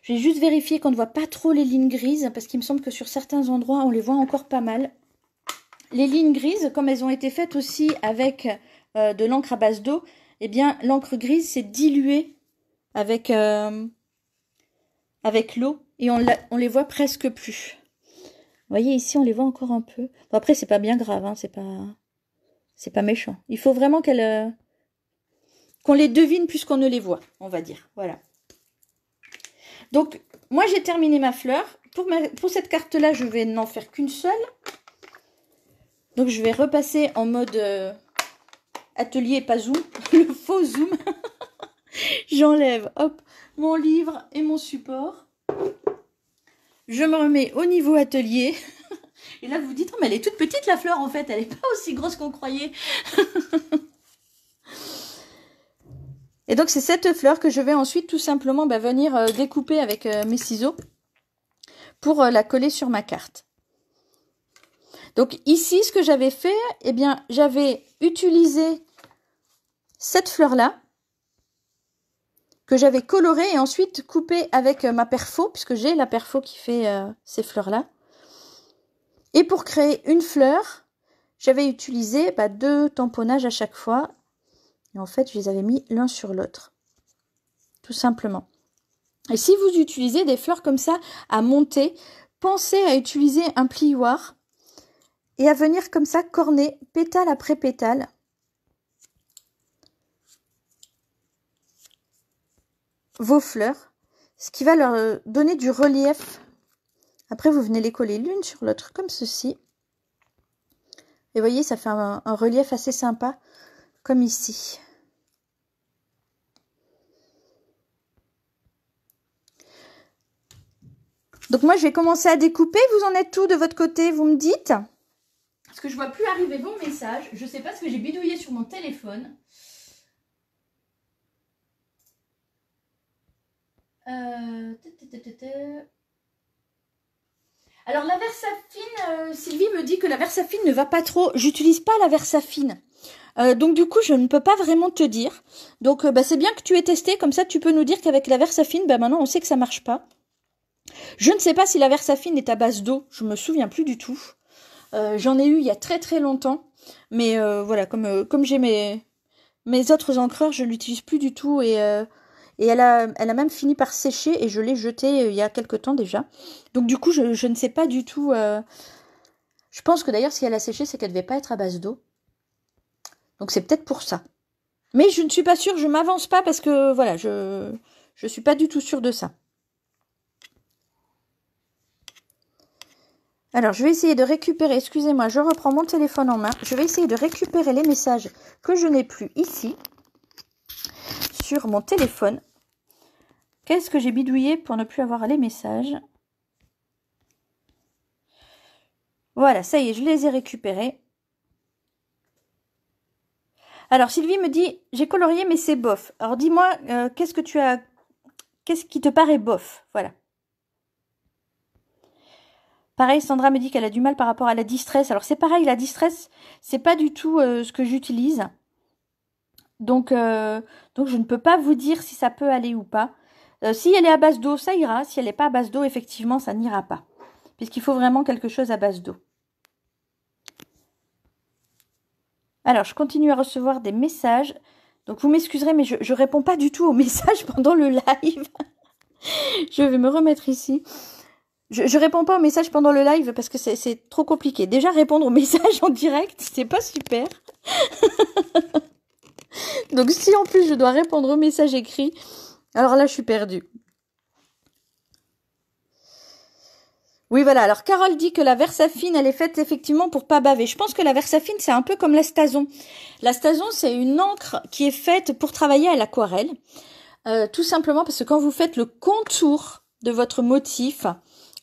Je vais juste vérifier qu'on ne voit pas trop les lignes grises, parce qu'il me semble que sur certains endroits, on les voit encore pas mal. Les lignes grises, comme elles ont été faites aussi avec euh, de l'encre à base d'eau, eh bien, l'encre grise s'est diluée avec, euh, avec l'eau et on, ne les voit presque plus. Vous voyez, ici, on les voit encore un peu. Après, après, c'est pas bien grave, hein, c'est pas... C'est pas méchant. Il faut vraiment qu'elle... Euh, qu'on les devine plus qu'on ne les voit, on va dire. Voilà. Donc, moi, j'ai terminé ma fleur. Pour, ma, pour cette carte-là, je vais n'en faire qu'une seule. Donc, je vais repasser en mode euh, atelier, pas zoom, le faux zoom. J'enlève, hop, mon livre et mon support. Je me remets au niveau atelier. Et là, vous dites, oh, mais elle est toute petite, la fleur, en fait. Elle est pas aussi grosse qu'on croyait. Et donc c'est cette fleur que je vais ensuite tout simplement bah, venir euh, découper avec euh, mes ciseaux pour euh, la coller sur ma carte. Donc ici, ce que j'avais fait, eh bien, j'avais utilisé cette fleur-là que j'avais colorée et ensuite coupée avec ma perfo, puisque j'ai la perfo qui fait ces fleurs-là. Et pour créer une fleur, j'avais utilisé bah, deux tamponnages à chaque fois et en fait, je les avais mis l'un sur l'autre. Tout simplement. Et si vous utilisez des fleurs comme ça à monter, pensez à utiliser un plioir et à venir comme ça corner pétale après pétale. vos fleurs, ce qui va leur donner du relief. Après, vous venez les coller l'une sur l'autre comme ceci. Et voyez, ça fait un relief assez sympa, comme ici. Donc moi, je vais commencer à découper. Vous en êtes tout de votre côté, vous me dites Parce que je vois plus arriver vos messages. Je ne sais pas ce que j'ai bidouillé sur mon téléphone. Euh, Alors la Versafine, euh, Sylvie me dit que la Versafine ne va pas trop. J'utilise pas la Versafine. Euh, donc du coup, je ne peux pas vraiment te dire. Donc euh, bah, c'est bien que tu aies testé, comme ça tu peux nous dire qu'avec la Versafine, bah, maintenant on sait que ça marche pas. Je ne sais pas si la versafine est à base d'eau, je me souviens plus du tout. Euh, j'en ai eu il y a très très longtemps, mais euh, voilà, comme, euh, comme j'ai mes, autres encreurs, je ne l'utilise plus du tout et, et elle, a, elle a même fini par sécher et je l'ai jetée il y a quelque temps déjà. Donc du coup, je, ne sais pas du tout. Je pense que d'ailleurs, si elle a séché, c'est qu'elle ne devait pas être à base d'eau. Donc c'est peut-être pour ça. Mais je ne suis pas sûre, je m'avance pas parce que voilà, je ne suis pas du tout sûre de ça. Alors, je vais essayer de récupérer, excusez-moi, je reprends mon téléphone en main. Je vais essayer de récupérer les messages que je n'ai plus ici sur mon téléphone. Qu'est-ce que j'ai bidouillé pour ne plus avoir les messages Voilà, ça y est, je les ai récupérés. Alors, Sylvie me dit, j'ai colorié, mais c'est bof. Alors, dis-moi, euh, qu'est-ce que tu as... Qu'est-ce qui te paraît bof Voilà. Pareil, Sandra me dit qu'elle a du mal par rapport à la distress. Alors c'est pareil, la distress, c'est pas du tout euh, ce que j'utilise. Donc, euh, donc je ne peux pas vous dire si ça peut aller ou pas. Euh, si elle est à base d'eau, ça ira. Si elle n'est pas à base d'eau, effectivement, ça n'ira pas. Puisqu'il faut vraiment quelque chose à base d'eau. Alors, je continue à recevoir des messages. Donc, vous m'excuserez, mais je ne réponds pas du tout aux messages pendant le live. je vais me remettre ici. Je, ne réponds pas aux messages pendant le live parce que c'est trop compliqué. Déjà, répondre aux messages en direct, c'est pas super. Donc si en plus je dois répondre aux messages écrits, alors là je suis perdue. Oui, voilà. Alors, Carole dit que la versafine, elle est faite effectivement pour pas baver. Je pense que la versafine, c'est un peu comme la stazon. La stazon, c'est une encre qui est faite pour travailler à l'aquarelle. Euh, tout simplement parce que quand vous faites le contour de votre motif,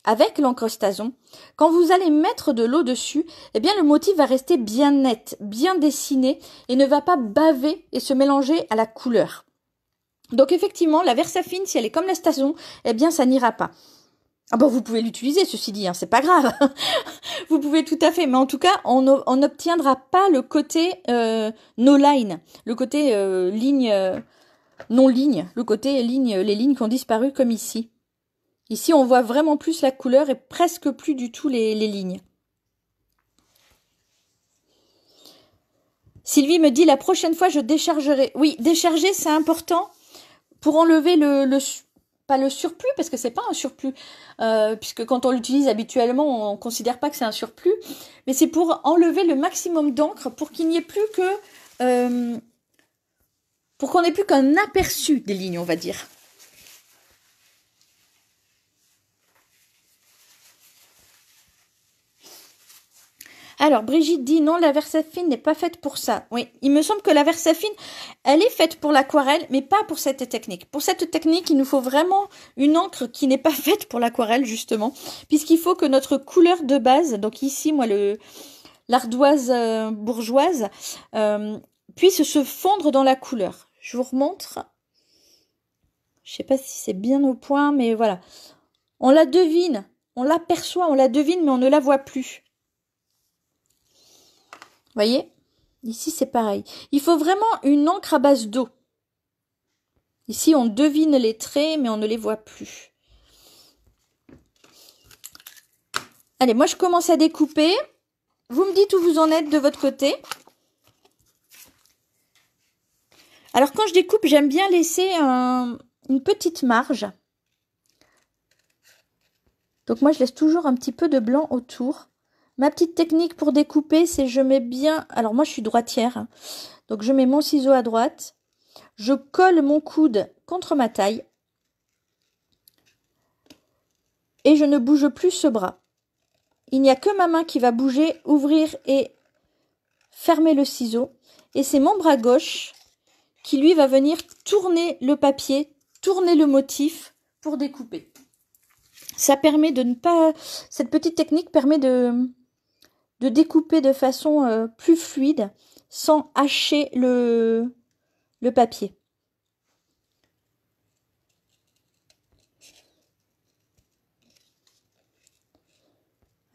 avec Stazon, quand vous allez mettre de l'eau dessus, eh bien le motif va rester bien net, bien dessiné et ne va pas baver et se mélanger à la couleur. Donc effectivement, la versafine, si elle est comme la Stazon, eh bien ça n'ira pas. Ah bon, vous pouvez l'utiliser, ceci dit, hein, c'est pas grave. vous pouvez tout à fait, mais en tout cas, on n'obtiendra pas le côté euh, no line, le côté euh, ligne euh, non ligne, le côté ligne, les lignes qui ont disparu comme ici. Ici, on voit vraiment plus la couleur et presque plus du tout les, lignes. Sylvie me dit la prochaine fois je déchargerai. Oui, décharger c'est important pour enlever le, pas le surplus parce que c'est pas un surplus euh, puisque quand on l'utilise habituellement on ne considère pas que c'est un surplus, mais c'est pour enlever le maximum d'encre pour qu'il n'y ait plus que euh, pour qu'on n'ait plus qu'un aperçu des lignes on va dire. Alors, Brigitte dit non, la Versafine n'est pas faite pour ça. Oui, il me semble que la Versafine, elle est faite pour l'aquarelle, mais pas pour cette technique. Pour cette technique, il nous faut vraiment une encre qui n'est pas faite pour l'aquarelle, justement, puisqu'il faut que notre couleur de base, donc ici, moi, le l'ardoise euh, bourgeoise, euh, puisse se fondre dans la couleur. Je vous remontre. Je sais pas si c'est bien au point, mais voilà. On la devine, on l'aperçoit, on la devine, mais on ne la voit plus. Voyez Ici, c'est pareil. Il faut vraiment une encre à base d'eau. Ici, on devine les traits, mais on ne les voit plus. Allez, moi, je commence à découper. Vous me dites où vous en êtes de votre côté. Alors, quand je découpe, j'aime bien laisser une petite marge. Donc, moi, je laisse toujours un petit peu de blanc autour. Ma petite technique pour découper, c'est je mets bien. Alors moi je suis droitière, hein. donc je mets mon ciseau à droite, je colle mon coude contre ma taille et je ne bouge plus ce bras. Il n'y a que ma main qui va bouger, ouvrir et fermer le ciseau. Et c'est mon bras gauche qui lui va venir tourner le papier, tourner le motif pour découper. Ça permet de ne pas. Cette petite technique permet de, de découper de façon euh, plus fluide sans hacher le, le papier.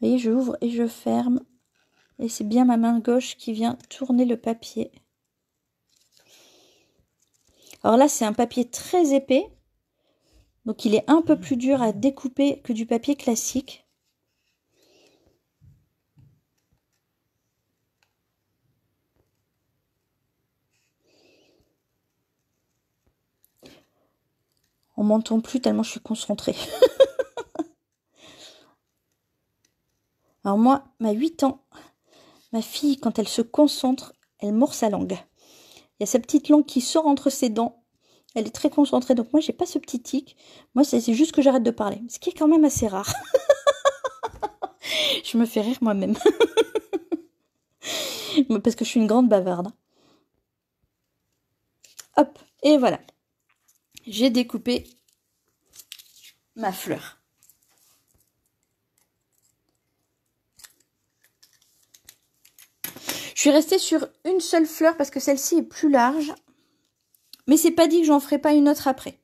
Vous voyez, et je ferme. Et c'est bien ma main gauche qui vient tourner le papier. Alors là, c'est un papier très épais. Donc il est un peu plus dur à découper que du papier classique. On m'entend plus tellement je suis concentrée. Alors moi, ma 8 ans, ma fille, quand elle se concentre, elle mord sa langue. Il y a sa petite langue qui sort entre ses dents. Elle est très concentrée, donc moi j'ai pas ce petit tic. Moi c'est juste que j'arrête de parler, ce qui est quand même assez rare. je me fais rire moi-même. Parce que je suis une grande bavarde. Hop, et voilà j'ai découpé ma fleur. Je suis restée sur une seule fleur parce que celle-ci est plus large. Mais c'est pas dit que j'en ferai pas une autre après.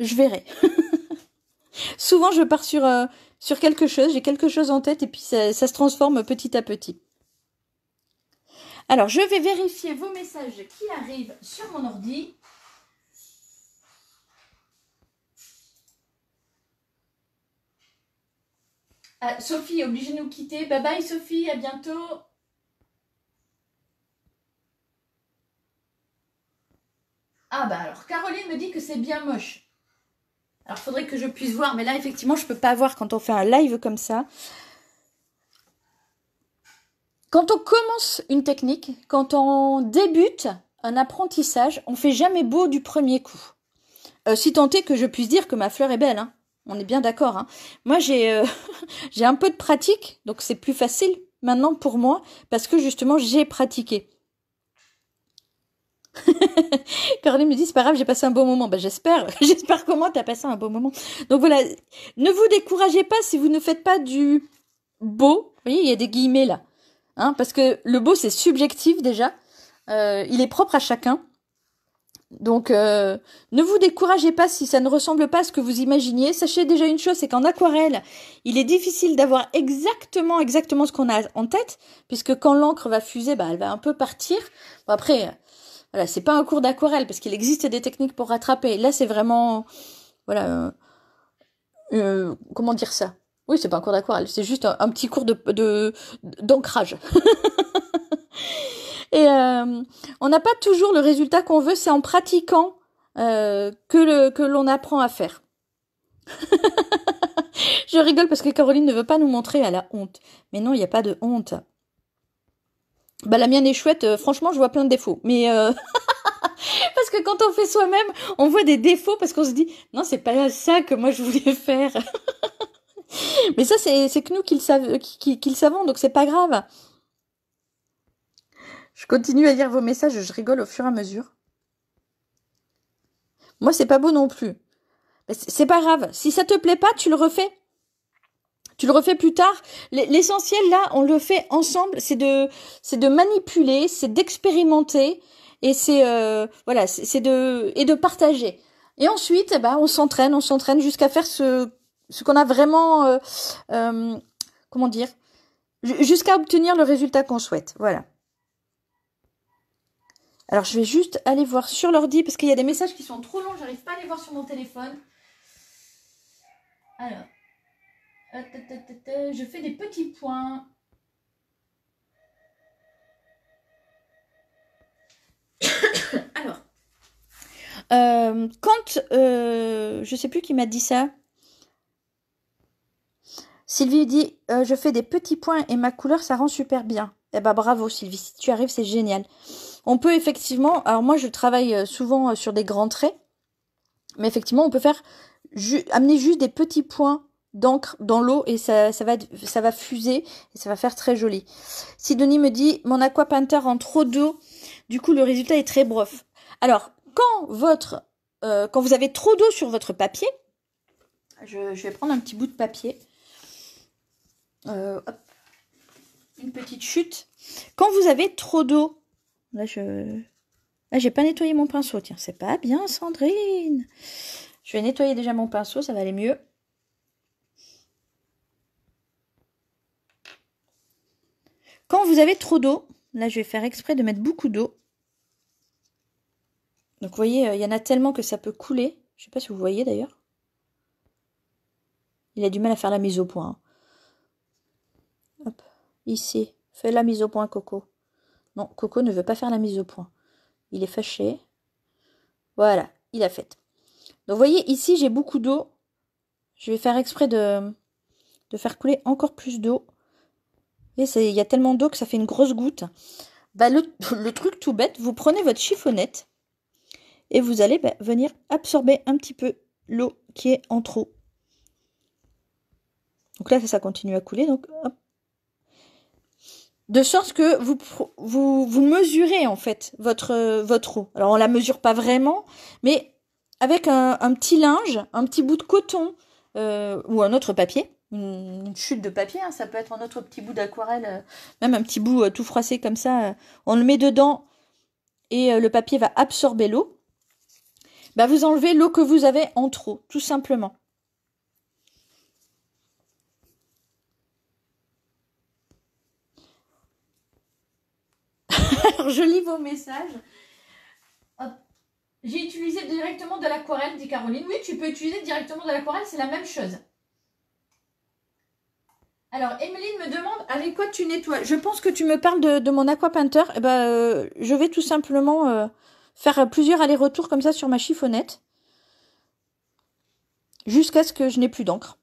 Je verrai. Souvent je pars sur, euh, sur quelque chose, j'ai quelque chose en tête et puis ça se transforme petit à petit. Alors je vais vérifier vos messages qui arrivent sur mon ordi. Ah, Sophie est obligée de nous quitter. Bye bye Sophie, à bientôt. Ah bah alors, Caroline me dit que c'est bien moche. Alors, faudrait que je puisse voir, mais là, effectivement, je peux pas voir quand on fait un live comme ça. Quand on commence une technique, quand on débute un apprentissage, on fait jamais beau du premier coup. Euh, si tant est que je puisse dire que ma fleur est belle, hein. On est bien d'accord. Hein. Moi, euh, j'ai un peu de pratique, donc c'est plus facile maintenant pour moi parce que justement j'ai pratiqué. Caroline me dit c'est pas grave, j'ai passé un bon moment. Ben, j'espère, j'espère comment as passé un bon moment. Donc voilà, ne vous découragez pas si vous ne faites pas du beau. Vous voyez, il y a des guillemets là, hein, parce que le beau c'est subjectif déjà. Euh, il est propre à chacun. Donc euh, ne vous découragez pas si ça ne ressemble pas à ce que vous imaginiez. Sachez déjà une chose, c'est qu'en aquarelle, il est difficile d'avoir exactement exactement ce qu'on a en tête, puisque quand l'encre va fuser, bah, elle va un peu partir. après, euh, voilà, c'est pas un cours d'aquarelle, parce qu'il existe des techniques pour rattraper. Là, c'est vraiment, voilà, euh, comment dire ça Oui, c'est pas un cours d'aquarelle, c'est juste un, petit cours de d'ancrage. Et euh, on n'a pas toujours le résultat qu'on veut, c'est en pratiquant euh, que que l'on apprend à faire. Je rigole parce que Caroline ne veut pas nous montrer à la honte. Mais non, il n'y a pas de honte. Bah la mienne est chouette, euh, franchement je vois plein de défauts. Mais parce que quand on fait soi-même, on voit des défauts parce qu'on se dit non c'est pas ça que moi je voulais faire. mais ça c'est que nous qui le, savons, qui savons donc c'est pas grave. Je continue à lire vos messages, je rigole au fur et à mesure. Moi, c'est pas beau non plus. c'est pas grave. Si ça te plaît pas, tu le refais. Tu le refais plus tard. L'essentiel là, on le fait ensemble. C'est de, c'est de manipuler, c'est d'expérimenter et c'est, euh, voilà, c'est de et de partager. Et ensuite, eh ben, on s'entraîne, on s'entraîne jusqu'à faire ce, ce qu'on a vraiment, euh, euh, comment dire, jusqu'à obtenir le résultat qu'on souhaite. Voilà. Alors, je vais juste aller voir sur l'ordi parce qu'il y a des messages qui sont trop longs, j'arrive pas à les voir sur mon téléphone. Alors, euh, je fais des petits points. Alors, euh, quand je euh, je sais plus qui m'a dit ça. Sylvie dit Je fais des petits points et ma couleur, ça rend super bien. Eh ben bravo Sylvie, si tu arrives, c'est génial. On peut effectivement, alors moi je travaille euh, souvent euh, sur des grands traits, mais effectivement on peut faire amener juste des petits points d'encre dans l'eau et ça, va, ça va fuser et ça va faire très joli. Si Denis me dit mon aquapainter en trop d'eau, du coup le résultat est très bref. Alors quand votre euh, quand vous avez trop d'eau sur votre papier, je, vais prendre un petit bout de papier. Une petite chute. Quand vous avez trop d'eau Là, je. Là, j'ai pas nettoyé mon pinceau. Tiens, c'est pas bien, Sandrine. Je vais nettoyer déjà mon pinceau, ça va aller mieux. Quand vous avez trop d'eau, là, je vais faire exprès de mettre beaucoup d'eau. Donc, vous voyez, euh, il y en a tellement que ça peut couler. Je sais pas si vous voyez d'ailleurs. Il a du mal à faire la mise au point. Hein. Hop, ici. Fais la mise au point, Coco. Non, Coco ne veut pas faire la mise au point. Il est fâché. Voilà, il a fait. Donc vous voyez, ici j'ai beaucoup d'eau. Je vais faire exprès de, de faire couler encore plus d'eau. Vous voyez, il y a tellement d'eau que ça fait une grosse goutte. Bah, le, truc tout bête, vous prenez votre chiffonnette et vous allez bah, venir absorber un petit peu l'eau qui est en trop. Donc là, ça continue à couler. Donc hop, de sorte que vous, vous, mesurez en fait votre, votre eau. Alors on la mesure pas vraiment, mais avec un, petit linge, un petit bout de coton euh, ou un autre papier, une, chute de papier, hein, ça peut être un autre petit bout d'aquarelle, euh, même un petit bout euh, tout froissé comme ça, on le met dedans et le papier va absorber l'eau. Bah, vous enlevez l'eau que vous avez en trop, tout simplement. je lis vos messages. J'ai utilisé directement de l'aquarelle, dit Caroline. Oui, tu peux utiliser directement de l'aquarelle, c'est la même chose. Alors, Emeline me demande avec quoi tu nettoies. Je pense que tu me parles de, mon aquapainter. Eh ben, euh, je vais tout simplement euh, faire plusieurs allers-retours comme ça sur ma chiffonnette. Jusqu'à ce que je n'ai plus d'encre.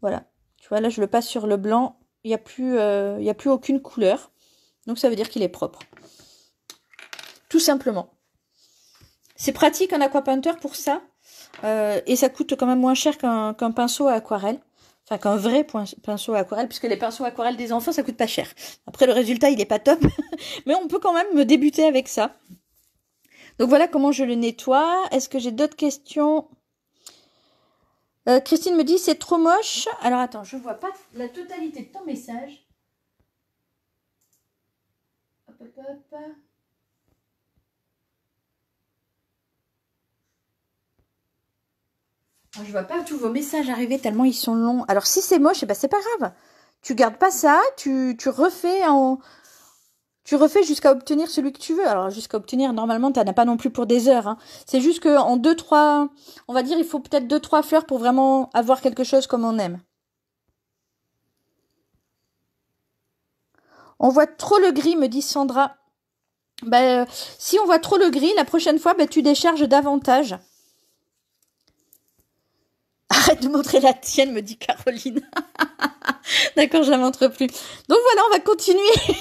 Voilà. Tu vois, là, je le passe sur le blanc. Il n'y a, euh, a plus aucune couleur. Donc, ça veut dire qu'il est propre simplement. C'est pratique un aquapeinteur pour ça. Euh, et ça coûte quand même moins cher qu'un pinceau à aquarelle. Enfin, qu'un vrai pinceau à aquarelle, puisque les pinceaux à aquarelle des enfants, ça coûte pas cher. Après, le résultat, il n'est pas top. Mais on peut quand même me débuter avec ça. Donc voilà comment je le nettoie. Est-ce que j'ai d'autres questions euh, Christine me dit c'est trop moche. Alors attends, je vois pas la totalité de ton message. Oh, je vois pas tous vos messages arriver tellement ils sont longs. Alors si c'est moche, eh ben, c'est pas grave. Tu gardes pas ça, tu, tu refais en... Tu refais jusqu'à obtenir celui que tu veux. Alors jusqu'à obtenir, normalement, tu n'en as pas non plus pour des heures. Hein. C'est juste qu'en deux, trois... On va dire, il faut peut-être deux, trois fleurs pour vraiment avoir quelque chose comme on aime. On voit trop le gris, me dit Sandra. Ben, euh, si on voit trop le gris, la prochaine fois, ben, tu décharges davantage. Arrête de montrer la tienne, me dit Caroline. D'accord, je la montre plus. Donc voilà, on va continuer.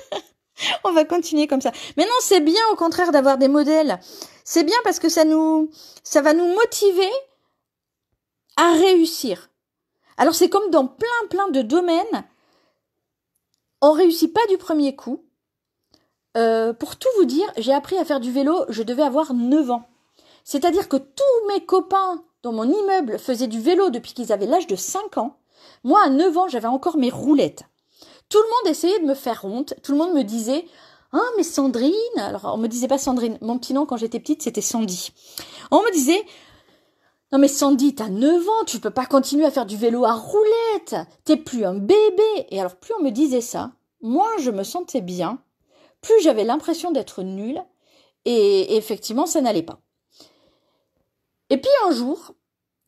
on va continuer comme ça. Mais non, c'est bien au contraire d'avoir des modèles. C'est bien parce que ça nous, ça va nous motiver à réussir. Alors c'est comme dans plein plein de domaines, on réussit pas du premier coup. Euh, pour tout vous dire, j'ai appris à faire du vélo, je devais avoir 9 ans. C'est-à-dire que tous mes copains dans mon immeuble faisait du vélo depuis qu'ils avaient l'âge de 5 ans, moi à 9 ans j'avais encore mes roulettes. Tout le monde essayait de me faire honte, tout le monde me disait ah, mais Sandrine Alors, on me disait pas Sandrine. Mon petit nom, quand j'étais petite, c'était Sandy. On me disait Non, mais Sandy, t'as 9 ans, tu peux pas continuer à faire du vélo à roulettes. T'es plus un bébé. Et alors, plus on me disait ça, moins je me sentais bien, plus j'avais l'impression d'être nulle. Et effectivement, ça n'allait pas. Et puis un jour,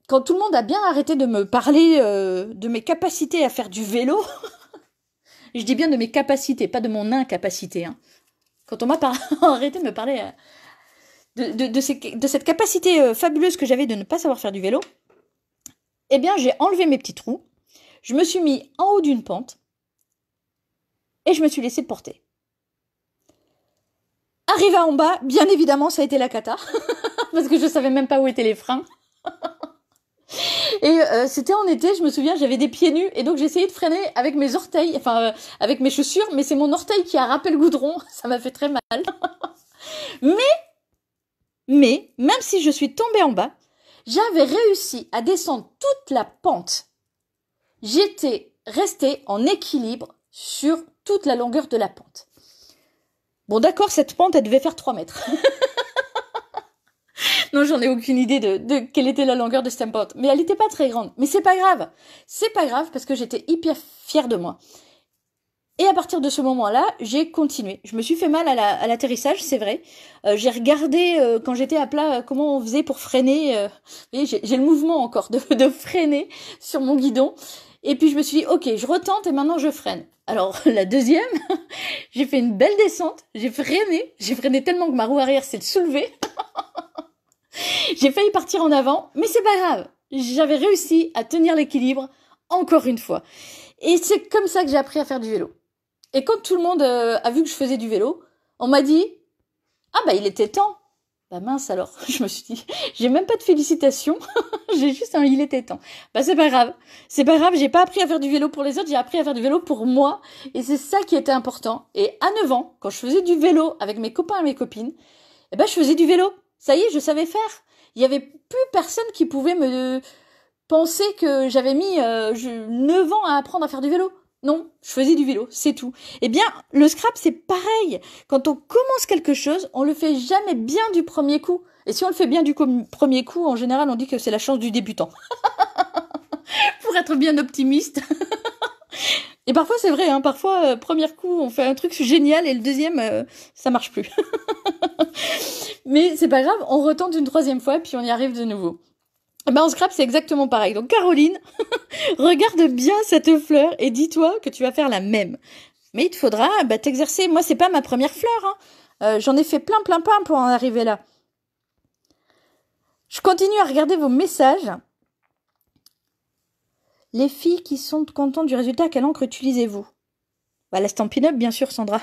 quand tout le monde a bien arrêté de me parler euh, de mes capacités à faire du vélo, je dis bien de mes capacités, pas de mon incapacité. Hein. Quand on m'a arrêté de me parler euh, de, cette capacité euh, fabuleuse que j'avais de ne pas savoir faire du vélo, eh bien j'ai enlevé mes petits trous, je me suis mis en haut d'une pente et je me suis laissé porter. Arrivé en bas, bien évidemment, ça a été la cata. parce que je savais même pas où étaient les freins. Et euh, c'était en été, je me souviens, j'avais des pieds nus et donc essayé de freiner avec mes orteils, enfin euh, avec mes chaussures, mais c'est mon orteil qui a râpé le goudron, ça m'a fait très mal. mais, mais, même si je suis tombée en bas, j'avais réussi à descendre toute la pente. J'étais restée en équilibre sur toute la longueur de la pente. Bon, d'accord, cette pente, elle devait faire 3 mètres. non, j'en ai aucune idée de, quelle était la longueur de cette pente. Mais elle n'était pas très grande. Mais c'est pas grave. C'est pas grave parce que j'étais hyper fière de moi. Et à partir de ce moment-là, j'ai continué. Je me suis fait mal à l'atterrissage, c'est vrai. Euh, j'ai regardé euh, quand j'étais à plat euh, comment on faisait pour freiner. j'ai le mouvement encore de, de freiner sur mon guidon. Et puis je me suis dit, ok, je retente et maintenant je freine. Alors la deuxième, j'ai fait une belle descente, j'ai freiné, j'ai freiné tellement que ma roue arrière s'est soulevée. j'ai failli partir en avant, mais c'est pas grave. J'avais réussi à tenir l'équilibre encore une fois. Et c'est comme ça que j'ai appris à faire du vélo. Et quand tout le monde euh, a vu que je faisais du vélo, on m'a dit, ah bah il était temps. Bah mince alors, je me suis dit, j'ai même pas de félicitations, j'ai juste un il était temps. Bah c'est pas grave, c'est pas grave, j'ai pas appris à faire du vélo pour les autres, j'ai appris à faire du vélo pour moi, et c'est ça qui était important. Et à 9 ans, quand je faisais du vélo avec mes copains et mes copines, eh ben je faisais du vélo, ça y est, je savais faire. Il y avait plus personne qui pouvait me penser que j'avais mis 9 euh, ans à apprendre à faire du vélo. Non, je faisais du vélo, c'est tout. Eh bien, le scrap, c'est pareil. Quand on commence quelque chose, on le fait jamais bien du premier coup. Et si on le fait bien du premier coup, en général, on dit que c'est la chance du débutant. Pour être bien optimiste. et parfois, c'est vrai, hein. parfois, euh, premier coup, on fait un truc génial et le deuxième, euh, ça marche plus. Mais c'est pas grave, on retente une troisième fois puis on y arrive de nouveau. Eh ben, en scrap, c'est exactement pareil. Donc, Caroline, regarde bien cette fleur et dis-toi que tu vas faire la même. Mais il te faudra bah, t'exercer. Moi, c'est pas ma première fleur. Hein. Euh, j'en ai fait plein, plein, plein pour en arriver là. Je continue à regarder vos messages. Les filles qui sont contentes du résultat, quelle encre utilisez-vous bah, la Stampin' Up, bien sûr, Sandra.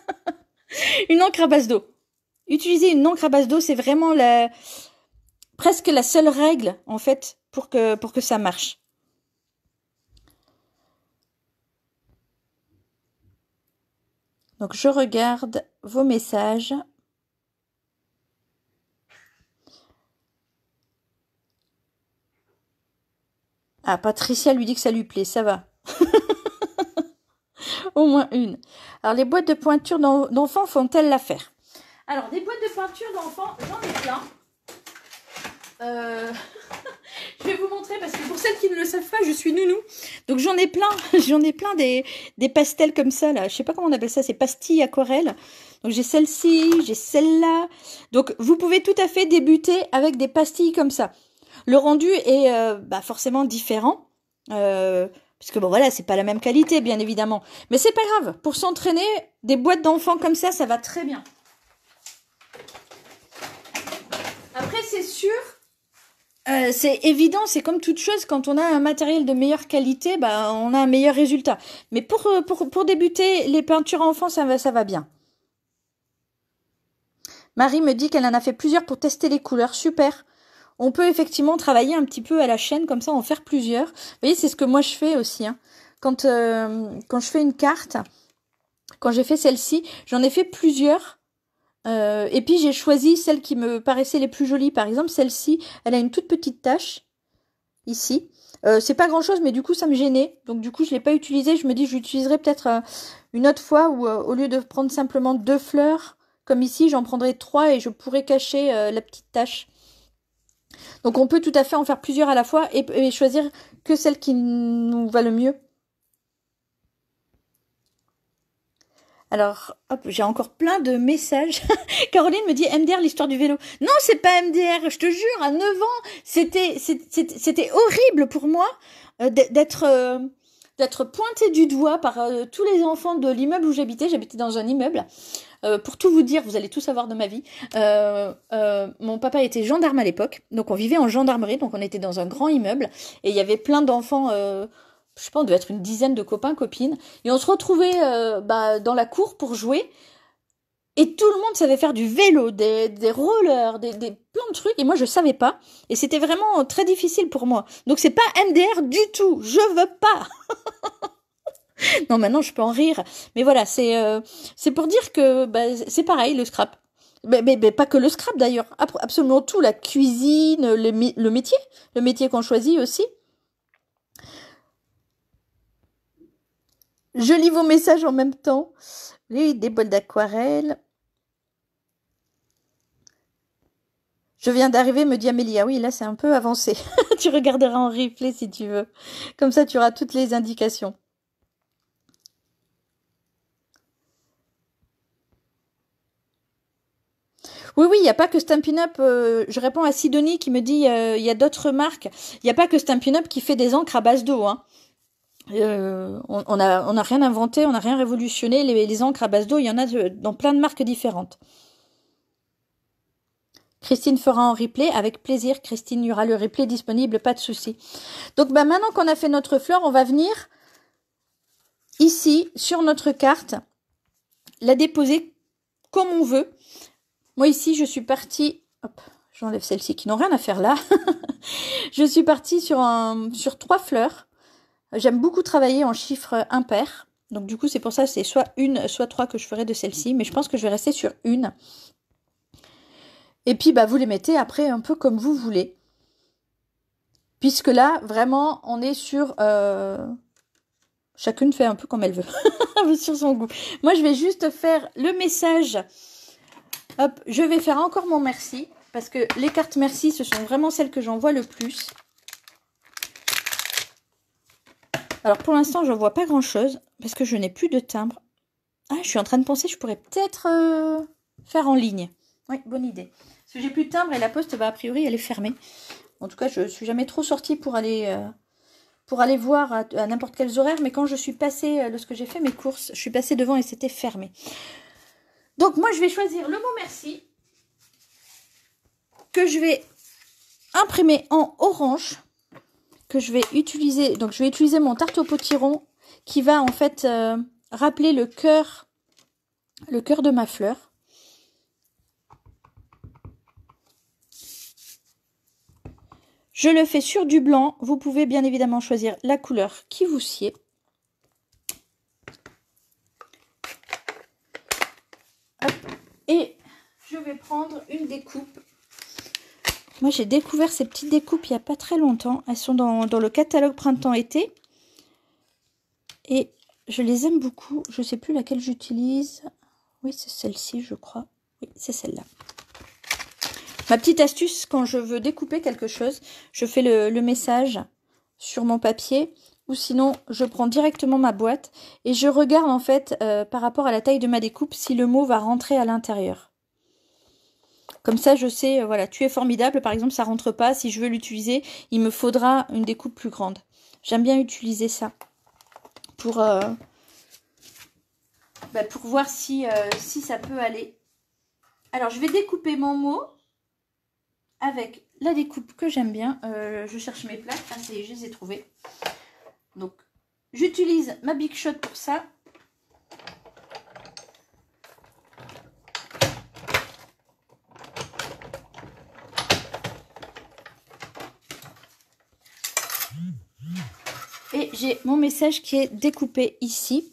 une encre à base d'eau. Utiliser une encre à base d'eau, c'est vraiment la, presque la seule règle, en fait, pour que, pour que ça marche. Donc je regarde vos messages. Ah, Patricia lui dit que ça lui plaît, ça va. Au moins une. Alors les boîtes de pointure d'enfants font-elles l'affaire Alors des boîtes de pointure d'enfants, j'en ai plein. Euh, je vais vous montrer parce que pour celles qui ne le savent pas, je suis nounou. Donc j'en ai plein, j'en ai plein des, des, pastels comme ça là. Je sais pas comment on appelle ça, c'est pastilles aquarelles. Donc j'ai celle-ci, j'ai celle-là. Donc vous pouvez tout à fait débuter avec des pastilles comme ça. Le rendu est euh, bah, forcément différent. Euh, parce que bon voilà, c'est pas la même qualité bien évidemment, mais c'est pas grave. Pour s'entraîner, des boîtes d'enfants comme ça, ça va très bien. Après c'est sûr, euh, c'est évident, c'est comme toute chose, quand on a un matériel de meilleure qualité, bah, on a un meilleur résultat. Mais pour, euh, pour, débuter, les peintures enfants, ça va, ça va bien. Marie me dit qu'elle en a fait plusieurs pour tester les couleurs. Super. On peut effectivement travailler un petit peu à la chaîne, comme ça, en faire plusieurs. Vous voyez, c'est ce que moi je fais aussi. Hein. Quand, euh, quand je fais une carte, quand j'ai fait celle-ci, j'en ai fait plusieurs euh, et puis j'ai choisi celles qui me paraissaient les plus jolies. Par exemple, celle-ci, elle a une toute petite tache ici. Euh, c'est pas grand chose, mais du coup ça me gênait. Donc du coup je l'ai pas utilisée, Je me dis j'utiliserai peut-être euh, une autre fois où au lieu de prendre simplement deux fleurs comme ici, j'en prendrai trois et je pourrais cacher la petite tache. Donc on peut tout à fait en faire plusieurs à la fois et, et choisir que celle qui nous va le mieux. Alors, hop, j'ai encore plein de messages. Caroline me dit MDR, l'histoire du vélo. Non, c'est pas MDR, je te jure, à 9 ans, c'était, c'était horrible pour moi euh, d'être, d'être euh, pointé du doigt par euh, tous les enfants de l'immeuble où j'habitais. J'habitais dans un immeuble. pour tout vous dire, vous allez tout savoir de ma vie. mon papa était gendarme à l'époque, donc on vivait en gendarmerie, donc on était dans un grand immeuble et il y avait plein d'enfants je pense, on devait être une dizaine de copains, copines, et on se retrouvait euh, bah, dans la cour pour jouer. Et tout le monde savait faire du vélo, des, des rollers, des, des plein de trucs. Et moi, je savais pas. Et c'était vraiment très difficile pour moi. Donc, c'est pas MDR du tout. Je veux pas. non, maintenant, je peux en rire. Mais voilà, c'est euh, c'est pour dire que bah, c'est pareil, le scrap. Mais, mais, pas que le scrap d'ailleurs. Absolument tout. La cuisine, le métier. Le métier qu'on choisit aussi. Je lis vos messages en même temps. Oui, des bols d'aquarelle. Je viens d'arriver, me dit Amélie. Ah oui, là c'est un peu avancé. tu regarderas en replay si tu veux. Comme ça, tu auras toutes les indications. Oui, oui, il n'y a pas que Stampin' Up. Euh, je réponds à Sidonie qui me dit euh, il y a d'autres marques. Il n'y a pas que Stampin' Up qui fait des encres à base d'eau. Hein. Euh, on n'a rien inventé, on n'a rien révolutionné. Les, encres à base d'eau, il y en a dans plein de marques différentes. Christine fera un replay avec plaisir. Christine, il y aura le replay disponible, pas de souci. Donc bah, maintenant qu'on a fait notre fleur, on va venir ici sur notre carte, la déposer comme on veut. Moi ici, je suis partie. Hop, j'enlève celles-ci qui n'ont rien à faire là. je suis partie sur, un, sur trois fleurs. J'aime beaucoup travailler en chiffres impairs. Donc du coup, c'est pour ça, c'est soit une, soit trois que je ferai de celle-ci. Mais je pense que je vais rester sur une. Et puis, bah, vous les mettez après un peu comme vous voulez. Puisque là, vraiment, on est sur... Euh, chacune fait un peu comme elle veut, sur son goût. Moi, je vais juste faire le message. Hop, je vais faire encore mon merci. Parce que les cartes merci, ce sont vraiment celles que j'envoie le plus. Alors pour l'instant, je ne vois pas grand-chose parce que je n'ai plus de timbre. Ah, je suis en train de penser, je pourrais peut-être euh, faire en ligne. Oui, bonne idée. Parce que j'ai plus de timbre et la poste, bah, a priori, elle est fermée. En tout cas, je ne suis jamais trop sortie pour aller, euh, pour aller voir à, n'importe quels horaires. Mais quand je suis passée, euh, lorsque j'ai fait mes courses, je suis passée devant et c'était fermé. Donc moi, je vais choisir le mot merci que je vais imprimer en orange que je vais utiliser. Donc je vais utiliser mon tarte au potiron qui va en fait euh, rappeler le cœur, le cœur de ma fleur. Je le fais sur du blanc. Vous pouvez bien évidemment choisir la couleur qui vous sied. Et je vais prendre une découpe moi, j'ai découvert ces petites découpes il n'y a pas très longtemps. Elles sont dans, le catalogue printemps-été. Et je les aime beaucoup. Je ne sais plus laquelle j'utilise. Oui, c'est celle-ci, je crois. Oui, c'est celle-là. Ma petite astuce, quand je veux découper quelque chose, je fais le, message sur mon papier ou sinon je prends directement ma boîte et je regarde en fait euh, par rapport à la taille de ma découpe si le mot va rentrer à l'intérieur. Comme ça, je sais, euh, voilà, tu es formidable, par exemple, ça rentre pas. Si je veux l'utiliser, il me faudra une découpe plus grande. J'aime bien utiliser ça pour, euh, bah, pour voir si, euh, si ça peut aller. Alors, je vais découper mon mot avec la découpe que j'aime bien. je cherche mes plaques. Ah, hein, je les ai trouvées. Donc, j'utilise ma Big Shot pour ça. et j'ai mon message qui est découpé ici.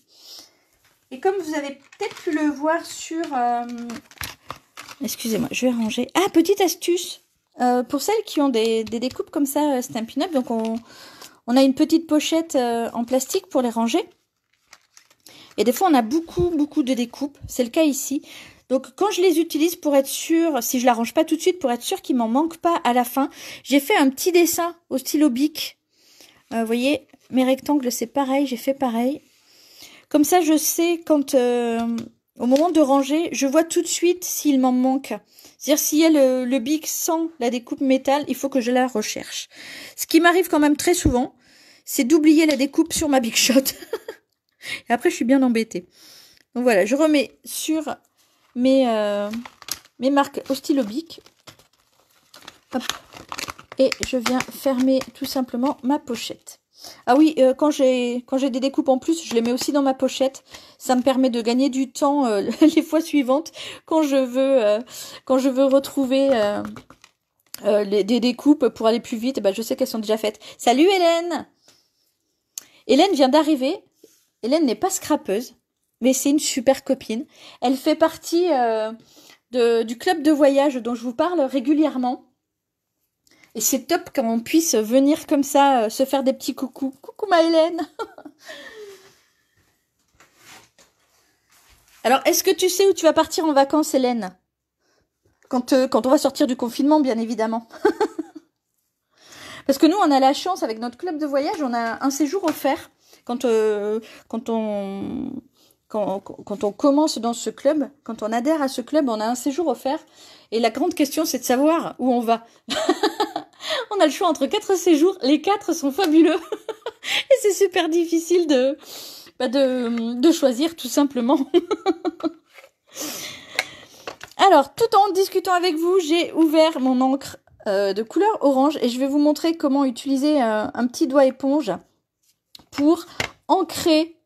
Et comme vous avez peut-être pu le voir sur... Euh, excusez-moi, je vais ranger. Ah, petite astuce euh, pour celles qui ont des, découpes comme ça, euh, Stampin' Up, donc on, a une petite pochette en plastique pour les ranger. Et des fois, on a beaucoup, beaucoup de découpes. C'est le cas ici. Donc, quand je les utilise pour être sûr, si je la range pas tout de suite, pour être sûr qu'il m'en manque pas à la fin, j'ai fait un petit dessin au stylo bic. Vous voyez, mes rectangles, c'est pareil, j'ai fait pareil. Comme ça, je sais quand, euh, au moment de ranger, je vois tout de suite s'il m'en manque. C'est-à-dire s'il y a le, big sans la découpe métal, il faut que je la recherche. Ce qui m'arrive quand même très souvent, c'est d'oublier la découpe sur ma big shot. Et après, je suis bien embêtée. Donc voilà, je remets sur mes, euh, mes marques au stylo bic. Et je viens fermer tout simplement ma pochette. Ah oui, euh, quand j'ai des découpes en plus, je les mets aussi dans ma pochette. Ça me permet de gagner du temps euh, les fois suivantes quand je veux euh, quand je veux retrouver des découpes pour aller plus vite. Bah, je sais qu'elles sont déjà faites. Salut Hélène. Hélène vient d'arriver. Hélène n'est pas scrapeuse, mais c'est une super copine. Elle fait partie de, du club de voyage dont je vous parle régulièrement. Et c'est top quand on puisse venir comme ça, euh, se faire des petits coucou. Coucou ma Hélène Alors, est-ce que tu sais où tu vas partir en vacances, Hélène quand, euh, quand on va sortir du confinement, bien évidemment. Parce que nous, on a la chance, avec notre club de voyage, on a un séjour offert quand, euh, quand, on, quand, quand, on commence dans ce club, quand on adhère à ce club, on a un séjour offert. Et la grande question, c'est de savoir où on va. on a le choix entre quatre séjours. Les quatre sont fabuleux. Et c'est super difficile de, bah, de, de choisir tout simplement. Alors, tout en discutant avec vous, j'ai ouvert mon encre euh, de couleur orange et je vais vous montrer comment utiliser euh, un, petit doigt éponge pour ancrer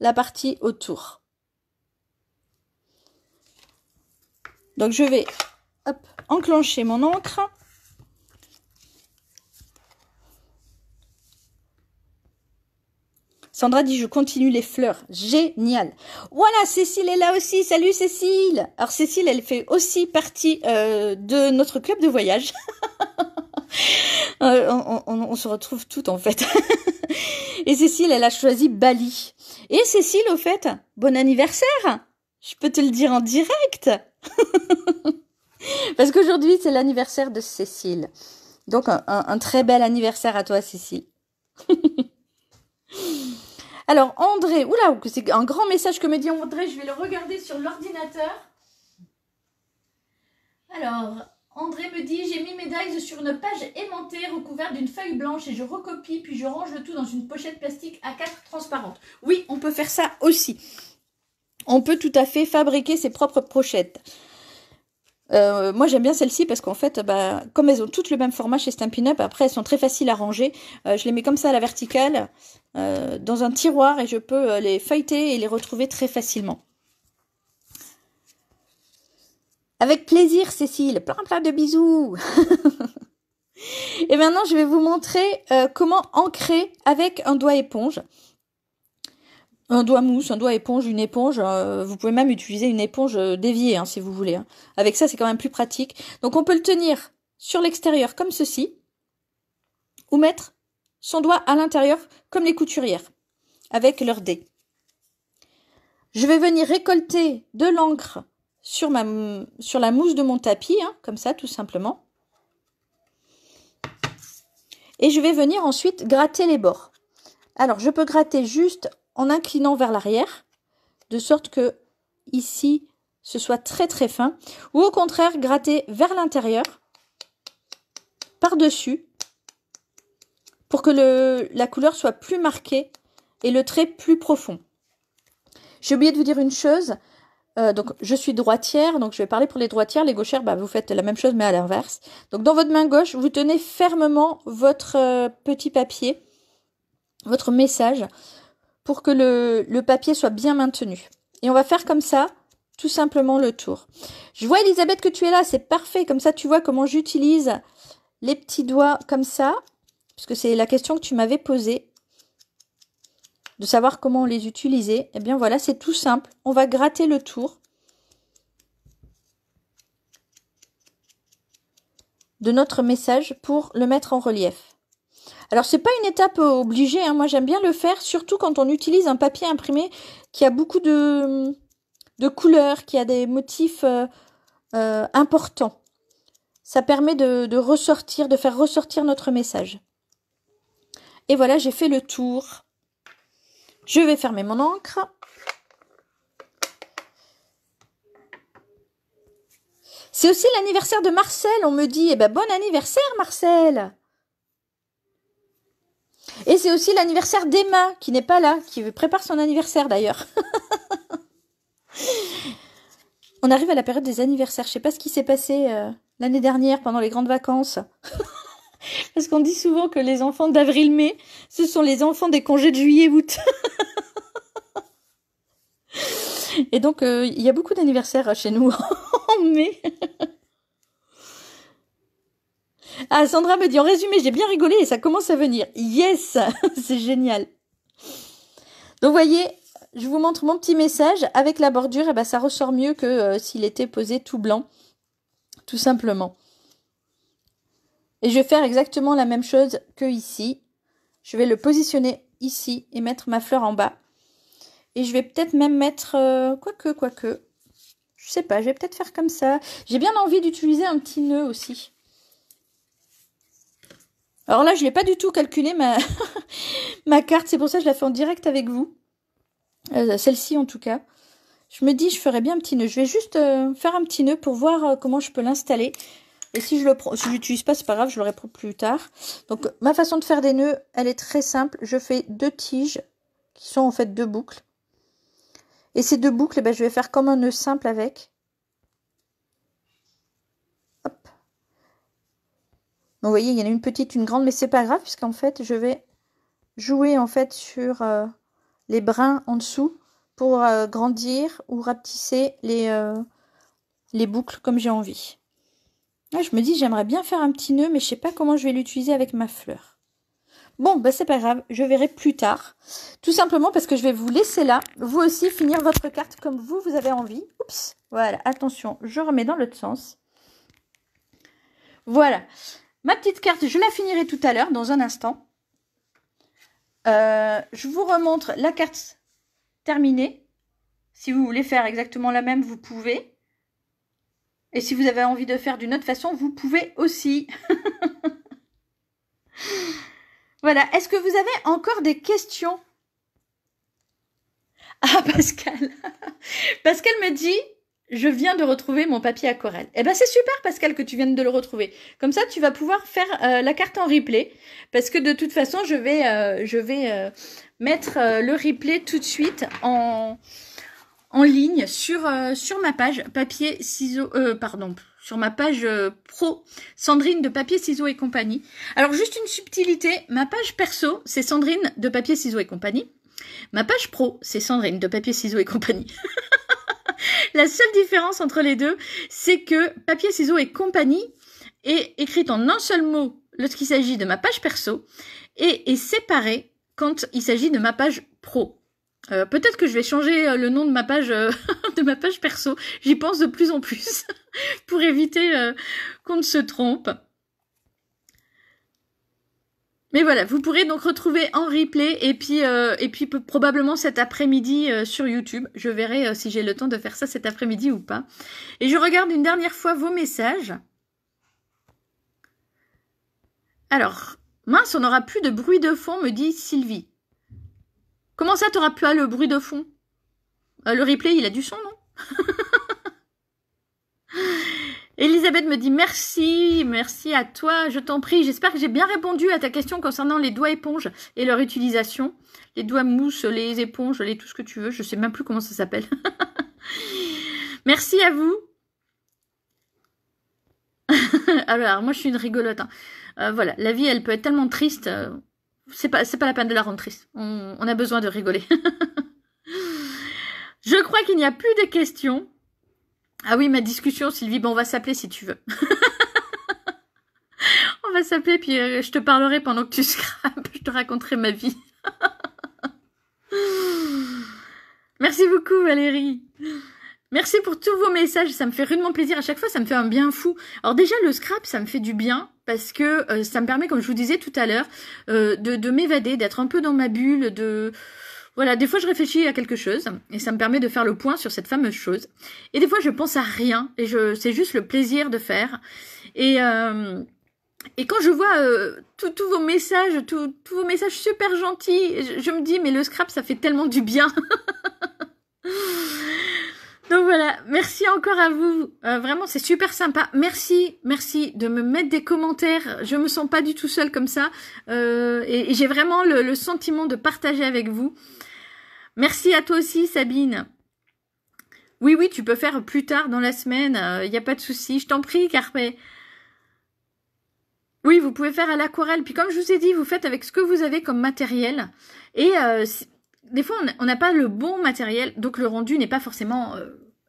la partie autour. Donc je vais enclencher mon encre Sandra dit, je continue les fleurs. Génial. Voilà, Cécile est là aussi. Salut Cécile. Alors Cécile, elle fait aussi partie euh, de notre club de voyage. Euh, on, se retrouve toutes en fait. Et Cécile, elle a choisi Bali. Et Cécile, au fait, bon anniversaire. Je peux te le dire en direct. Parce qu'aujourd'hui, c'est l'anniversaire de Cécile. Donc, un très bel anniversaire à toi, Cécile. Alors, André, oula, c'est un grand message que me dit André, je vais le regarder sur l'ordinateur. Alors, André me dit J'ai mis mes dyes sur une page aimantée recouverte d'une feuille blanche et je recopie, puis je range le tout dans une pochette plastique à 4 transparente. Oui, on peut faire ça aussi. On peut tout à fait fabriquer ses propres pochettes. Euh, moi j'aime bien celles-ci parce qu'en fait, bah, comme elles ont toutes le même format chez Stampin' Up, après elles sont très faciles à ranger. Euh, je les mets comme ça à la verticale euh, dans un tiroir et je peux les feuilleter et les retrouver très facilement. Avec plaisir Cécile, plein plein de bisous Et maintenant je vais vous montrer comment ancrer avec un doigt éponge. Un doigt mousse, un doigt éponge, une éponge. Euh, vous pouvez même utiliser une éponge euh, déviée hein, si vous voulez. Hein. Avec ça, c'est quand même plus pratique. Donc on peut le tenir sur l'extérieur comme ceci, ou mettre son doigt à l'intérieur comme les couturières, avec leur dé. Je vais venir récolter de l'encre sur, ma, sur la mousse de mon tapis, hein, comme ça tout simplement. Et je vais venir ensuite gratter les bords. Alors je peux gratter juste en inclinant vers l'arrière, de sorte que ici ce soit très très fin, ou au contraire gratter vers l'intérieur, par-dessus, pour que la couleur soit plus marquée et le trait plus profond. J'ai oublié de vous dire une chose. Euh, donc, je suis droitière, donc je vais parler pour les droitières. Les gauchères, bah, vous faites la même chose, mais à l'inverse. Donc, dans votre main gauche, vous tenez fermement votre euh, petit papier, votre message, pour que le, papier soit bien maintenu. Et on va faire comme ça tout simplement le tour. Je vois Elisabeth que tu es là, c'est parfait. Comme ça, tu vois comment j'utilise les petits doigts comme ça, Parce que c'est la question que tu m'avais posée, de savoir comment les utiliser. Eh bien voilà, c'est tout simple. On va gratter le tour de notre message pour le mettre en relief. Alors n'est pas une étape euh, obligée, hein. moi j'aime bien le faire, surtout quand on utilise un papier imprimé qui a beaucoup de, mm, couleurs, qui a des motifs euh, euh, importants. Ça permet de, ressortir, de faire ressortir notre message. Et voilà, j'ai fait le tour. Je vais fermer mon encre. C'est aussi l'anniversaire de Marcel, on me dit. Eh ben bon anniversaire Marcel et c'est aussi l'anniversaire d'Emma, qui n'est pas là, qui prépare son anniversaire d'ailleurs. On arrive à la période des anniversaires. Je sais pas ce qui s'est passé euh, l'année dernière pendant les grandes vacances. Parce qu'on dit souvent que les enfants d'avril-mai, ce sont les enfants des congés de juillet-août. Et donc, euh, il y a beaucoup d'anniversaires chez nous en mai. Ah, Sandra me dit, en résumé, j'ai bien rigolé et ça commence à venir. Yes, c'est génial. Donc, voyez, je vous montre mon petit message avec la bordure. Et eh ben, ça ressort mieux que euh, s'il était posé tout blanc, tout simplement. Et je vais faire exactement la même chose que ici. Je vais le positionner ici et mettre ma fleur en bas. Et je vais peut-être même mettre, euh, quoique, quoique, je sais pas, je vais peut-être faire comme ça. J'ai bien envie d'utiliser un petit nœud aussi. Alors là, je n'ai pas du tout calculé ma, ma carte, c'est pour ça que je la fais en direct avec vous. Euh, celle-ci en tout cas. Je me dis, je ferai bien un petit nœud. Je vais juste euh, faire un petit nœud pour voir euh, comment je peux l'installer. Et si je le l'utilise pas, c'est pas grave, je le reprends plus tard. Donc ma façon de faire des nœuds, elle est très simple. Je fais deux tiges qui sont en fait deux boucles. Et ces deux boucles, eh ben, je vais faire comme un nœud simple avec. vous voyez, il y en a une petite, une grande, mais c'est pas grave puisqu'en fait, je vais jouer en fait sur euh, les brins en dessous pour euh, grandir ou rapetisser les, euh, les boucles comme j'ai envie. Ah, je me dis, j'aimerais bien faire un petit nœud, mais je sais pas comment je vais l'utiliser avec ma fleur. Bon, bah c'est pas grave, je verrai plus tard. Tout simplement parce que je vais vous laisser là, vous aussi finir votre carte comme vous, vous avez envie. Oups, voilà, attention, je remets dans l'autre sens. Voilà. Ma petite carte, je la finirai tout à l'heure, dans un instant. Euh, je vous remontre la carte terminée. Si vous voulez faire exactement la même, vous pouvez. Et si vous avez envie de faire d'une autre façon, vous pouvez aussi. voilà. Est-ce que vous avez encore des questions Ah, Pascal Pascal me dit je viens de retrouver mon papier aquarelle. Eh ben c'est super Pascal que tu viennes de le retrouver. Comme ça tu vas pouvoir faire euh, la carte en replay parce que de toute façon je vais euh, je vais euh, mettre le replay tout de suite en en ligne sur sur ma page papier ciseaux pardon sur ma page pro Sandrine de papier ciseaux et compagnie. Alors juste une subtilité, ma page perso c'est Sandrine de papier ciseaux et compagnie. Ma page pro c'est Sandrine de papier ciseaux et compagnie. la seule différence entre les deux, c'est que Papier, Ciseaux et compagnie est écrite en un seul mot lorsqu'il s'agit de ma page perso et est séparée quand il s'agit de ma page pro. Euh, peut-être que je vais changer euh, le nom de ma page euh, de ma page perso. J'y pense de plus en plus pour éviter qu'on ne se trompe. Mais voilà, vous pourrez donc retrouver en replay et puis, euh, et puis probablement cet après-midi euh, sur YouTube. Je verrai euh, si j'ai le temps de faire ça cet après-midi ou pas. Et je regarde une dernière fois vos messages. Alors, mince, on n'aura plus de bruit de fond, me dit Sylvie. Comment ça, t'auras plus le bruit de fond Le replay, il a du son, non Elisabeth me dit merci, merci à toi, je t'en prie. J'espère que j'ai bien répondu à ta question concernant les doigts éponges et leur utilisation. Les doigts mousse, les éponges, les tout ce que tu veux. Je sais même plus comment ça s'appelle. merci à vous. Alors, moi, je suis une rigolote. Hein. Euh, voilà, la vie, elle peut être tellement triste. Euh, c'est pas, c'est pas la peine de la rendre triste. on a besoin de rigoler. je crois qu'il n'y a plus de questions. Ah oui, ma discussion, Sylvie, bon, on va s'appeler si tu veux. on va s'appeler, puis euh, je te parlerai pendant que tu scrapes, je te raconterai ma vie. Merci beaucoup, Valérie. Merci pour tous vos messages, ça me fait rudement plaisir. À chaque fois, ça me fait un bien fou. Alors déjà, le scrap, ça me fait du bien parce que euh, ça me permet, comme je vous disais tout à l'heure, euh, de m'évader, d'être un peu dans ma bulle, de voilà, des fois je réfléchis à quelque chose et ça me permet de faire le point sur cette fameuse chose. Et des fois je pense à rien et je c'est juste le plaisir de faire. Et euh, et quand je vois euh, tous vos messages, tous vos messages super gentils, je, me dis mais le scrap ça fait tellement du bien. Donc voilà, merci encore à vous. Euh, vraiment, c'est super sympa. Merci, merci de me mettre des commentaires. Je me sens pas du tout seule comme ça. Euh, et, j'ai vraiment le, sentiment de partager avec vous. Merci à toi aussi, Sabine. Oui, oui, tu peux faire plus tard dans la semaine. Il euh, n'y a pas de souci. Je t'en prie, Carpe. Oui, vous pouvez faire à l'aquarelle. Puis comme je vous ai dit, vous faites avec ce que vous avez comme matériel. Et des fois, on n'a pas le bon matériel, donc le rendu n'est pas forcément euh,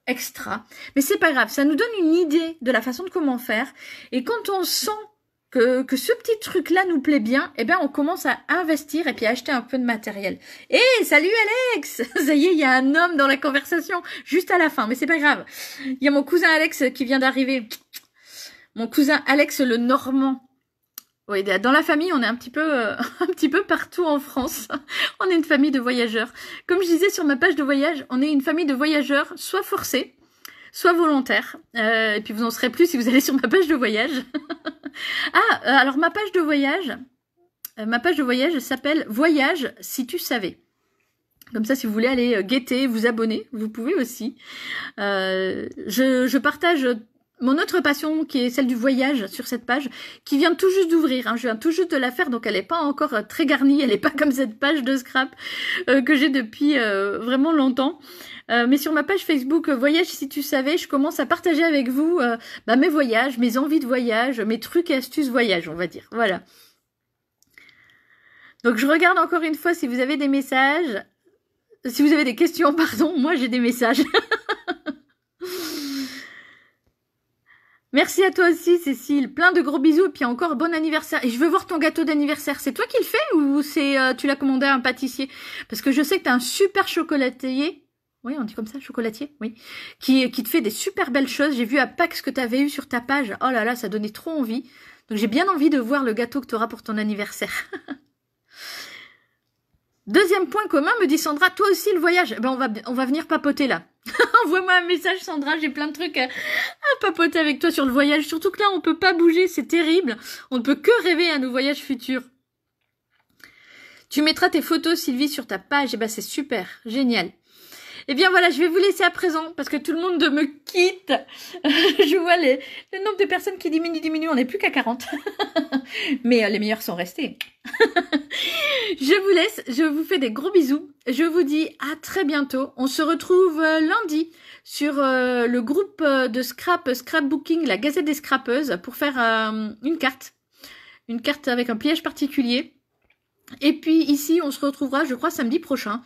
extra. Mais c'est pas grave, ça nous donne une idée de la façon de comment faire. Et quand on sent que, que ce petit truc-là nous plaît bien, eh bien, on commence à investir et puis à acheter un peu de matériel. Et salut Alex Ça y est, il y a un homme dans la conversation, juste à la fin, mais c'est pas grave. Il y a mon cousin Alex qui vient d'arriver. Mon cousin Alex le Normand oui, dans la famille, on est un petit peu, euh, un petit peu partout en France. on est une famille de voyageurs. Comme je disais sur ma page de voyage, on est une famille de voyageurs, soit forcés, soit volontaires. Euh, et puis vous en serez plus si vous allez sur ma page de voyage. ah, euh, alors ma page de voyage, ma page de voyage s'appelle Voyage si tu savais. Comme ça, si vous voulez aller guetter, vous abonner, vous pouvez aussi. je, je, partage mon autre passion qui est celle du voyage sur cette page, qui vient tout juste d'ouvrir. Hein. Je viens tout juste de la faire, donc elle n'est pas encore euh, très garnie, elle n'est pas comme cette page de scrap euh, que j'ai depuis euh, vraiment longtemps. mais sur ma page Facebook Voyage si tu savais, je commence à partager avec vous bah, mes voyages, mes envies de voyage, mes trucs et astuces voyage, on va dire. Voilà. Donc je regarde encore une fois si vous avez des messages. Si vous avez des questions, pardon, moi j'ai des messages. Merci à toi aussi, Cécile. Plein de gros bisous, et puis encore bon anniversaire. Et je veux voir ton gâteau d'anniversaire. C'est toi qui le fais ou c'est euh, tu l'as commandé à un pâtissier Parce que je sais que t'as un super chocolatier. Oui, on dit comme ça, chocolatier, oui. Qui, qui te fait des super belles choses. J'ai vu à Pâques ce que t'avais eu sur ta page. Oh là là, ça donnait trop envie. Donc j'ai bien envie de voir le gâteau que tu auras pour ton anniversaire. Deuxième point commun, me dit Sandra, toi aussi le voyage. Eh ben on va, on va venir papoter là. Envoie-moi un message Sandra, j'ai plein de trucs à, papoter avec toi sur le voyage. Surtout que là, on peut pas bouger, c'est terrible. On ne peut que rêver à nos voyages futurs. Tu mettras tes photos, Sylvie, sur ta page. Et eh ben c'est super, génial. Eh bien voilà, je vais vous laisser à présent parce que tout le monde me quitte. je vois le nombre de personnes qui diminuent, diminue, on n'est plus qu'à 40. Mais euh, les meilleurs sont restés. je vous laisse, je vous fais des gros bisous. Je vous dis à très bientôt. On se retrouve euh, lundi sur euh, le groupe de scrap, scrapbooking, la Gazette des Scrapeuses, pour faire une carte. Une carte avec un pliage particulier. Et puis ici, on se retrouvera, je crois, samedi prochain,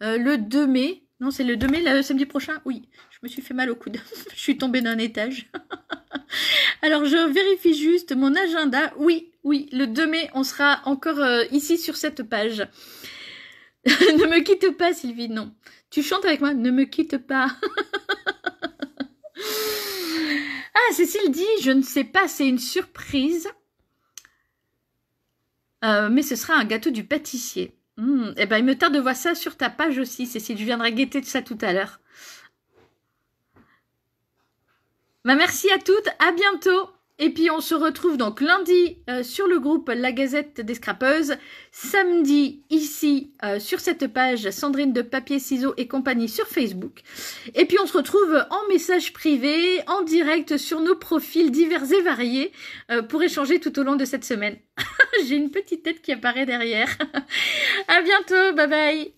le 2 mai, non, c'est le 2 mai, le samedi prochain Oui, je me suis fait mal au coude. je suis tombée d'un étage. Alors, je vérifie juste mon agenda. Oui, oui, le 2 mai, on sera encore euh, ici sur cette page. ne me quitte pas, Sylvie, non. Tu chantes avec moi Ne me quitte pas. ah, Cécile dit, je ne sais pas, c'est une surprise. Euh, mais ce sera un gâteau du pâtissier. Hmm, eh ben, il me tarde de voir ça sur ta page aussi, Cécile. Je viendrai guetter de ça tout à l'heure. Bah, merci à toutes. À bientôt. Et puis on se retrouve donc lundi euh, sur le groupe La Gazette des Scrapeuses, samedi ici euh, sur cette page Sandrine de Papier Ciseaux et compagnie sur Facebook. Et puis on se retrouve en message privé, en direct sur nos profils divers et variés euh, pour échanger tout au long de cette semaine. J'ai une petite tête qui apparaît derrière. à bientôt, bye bye.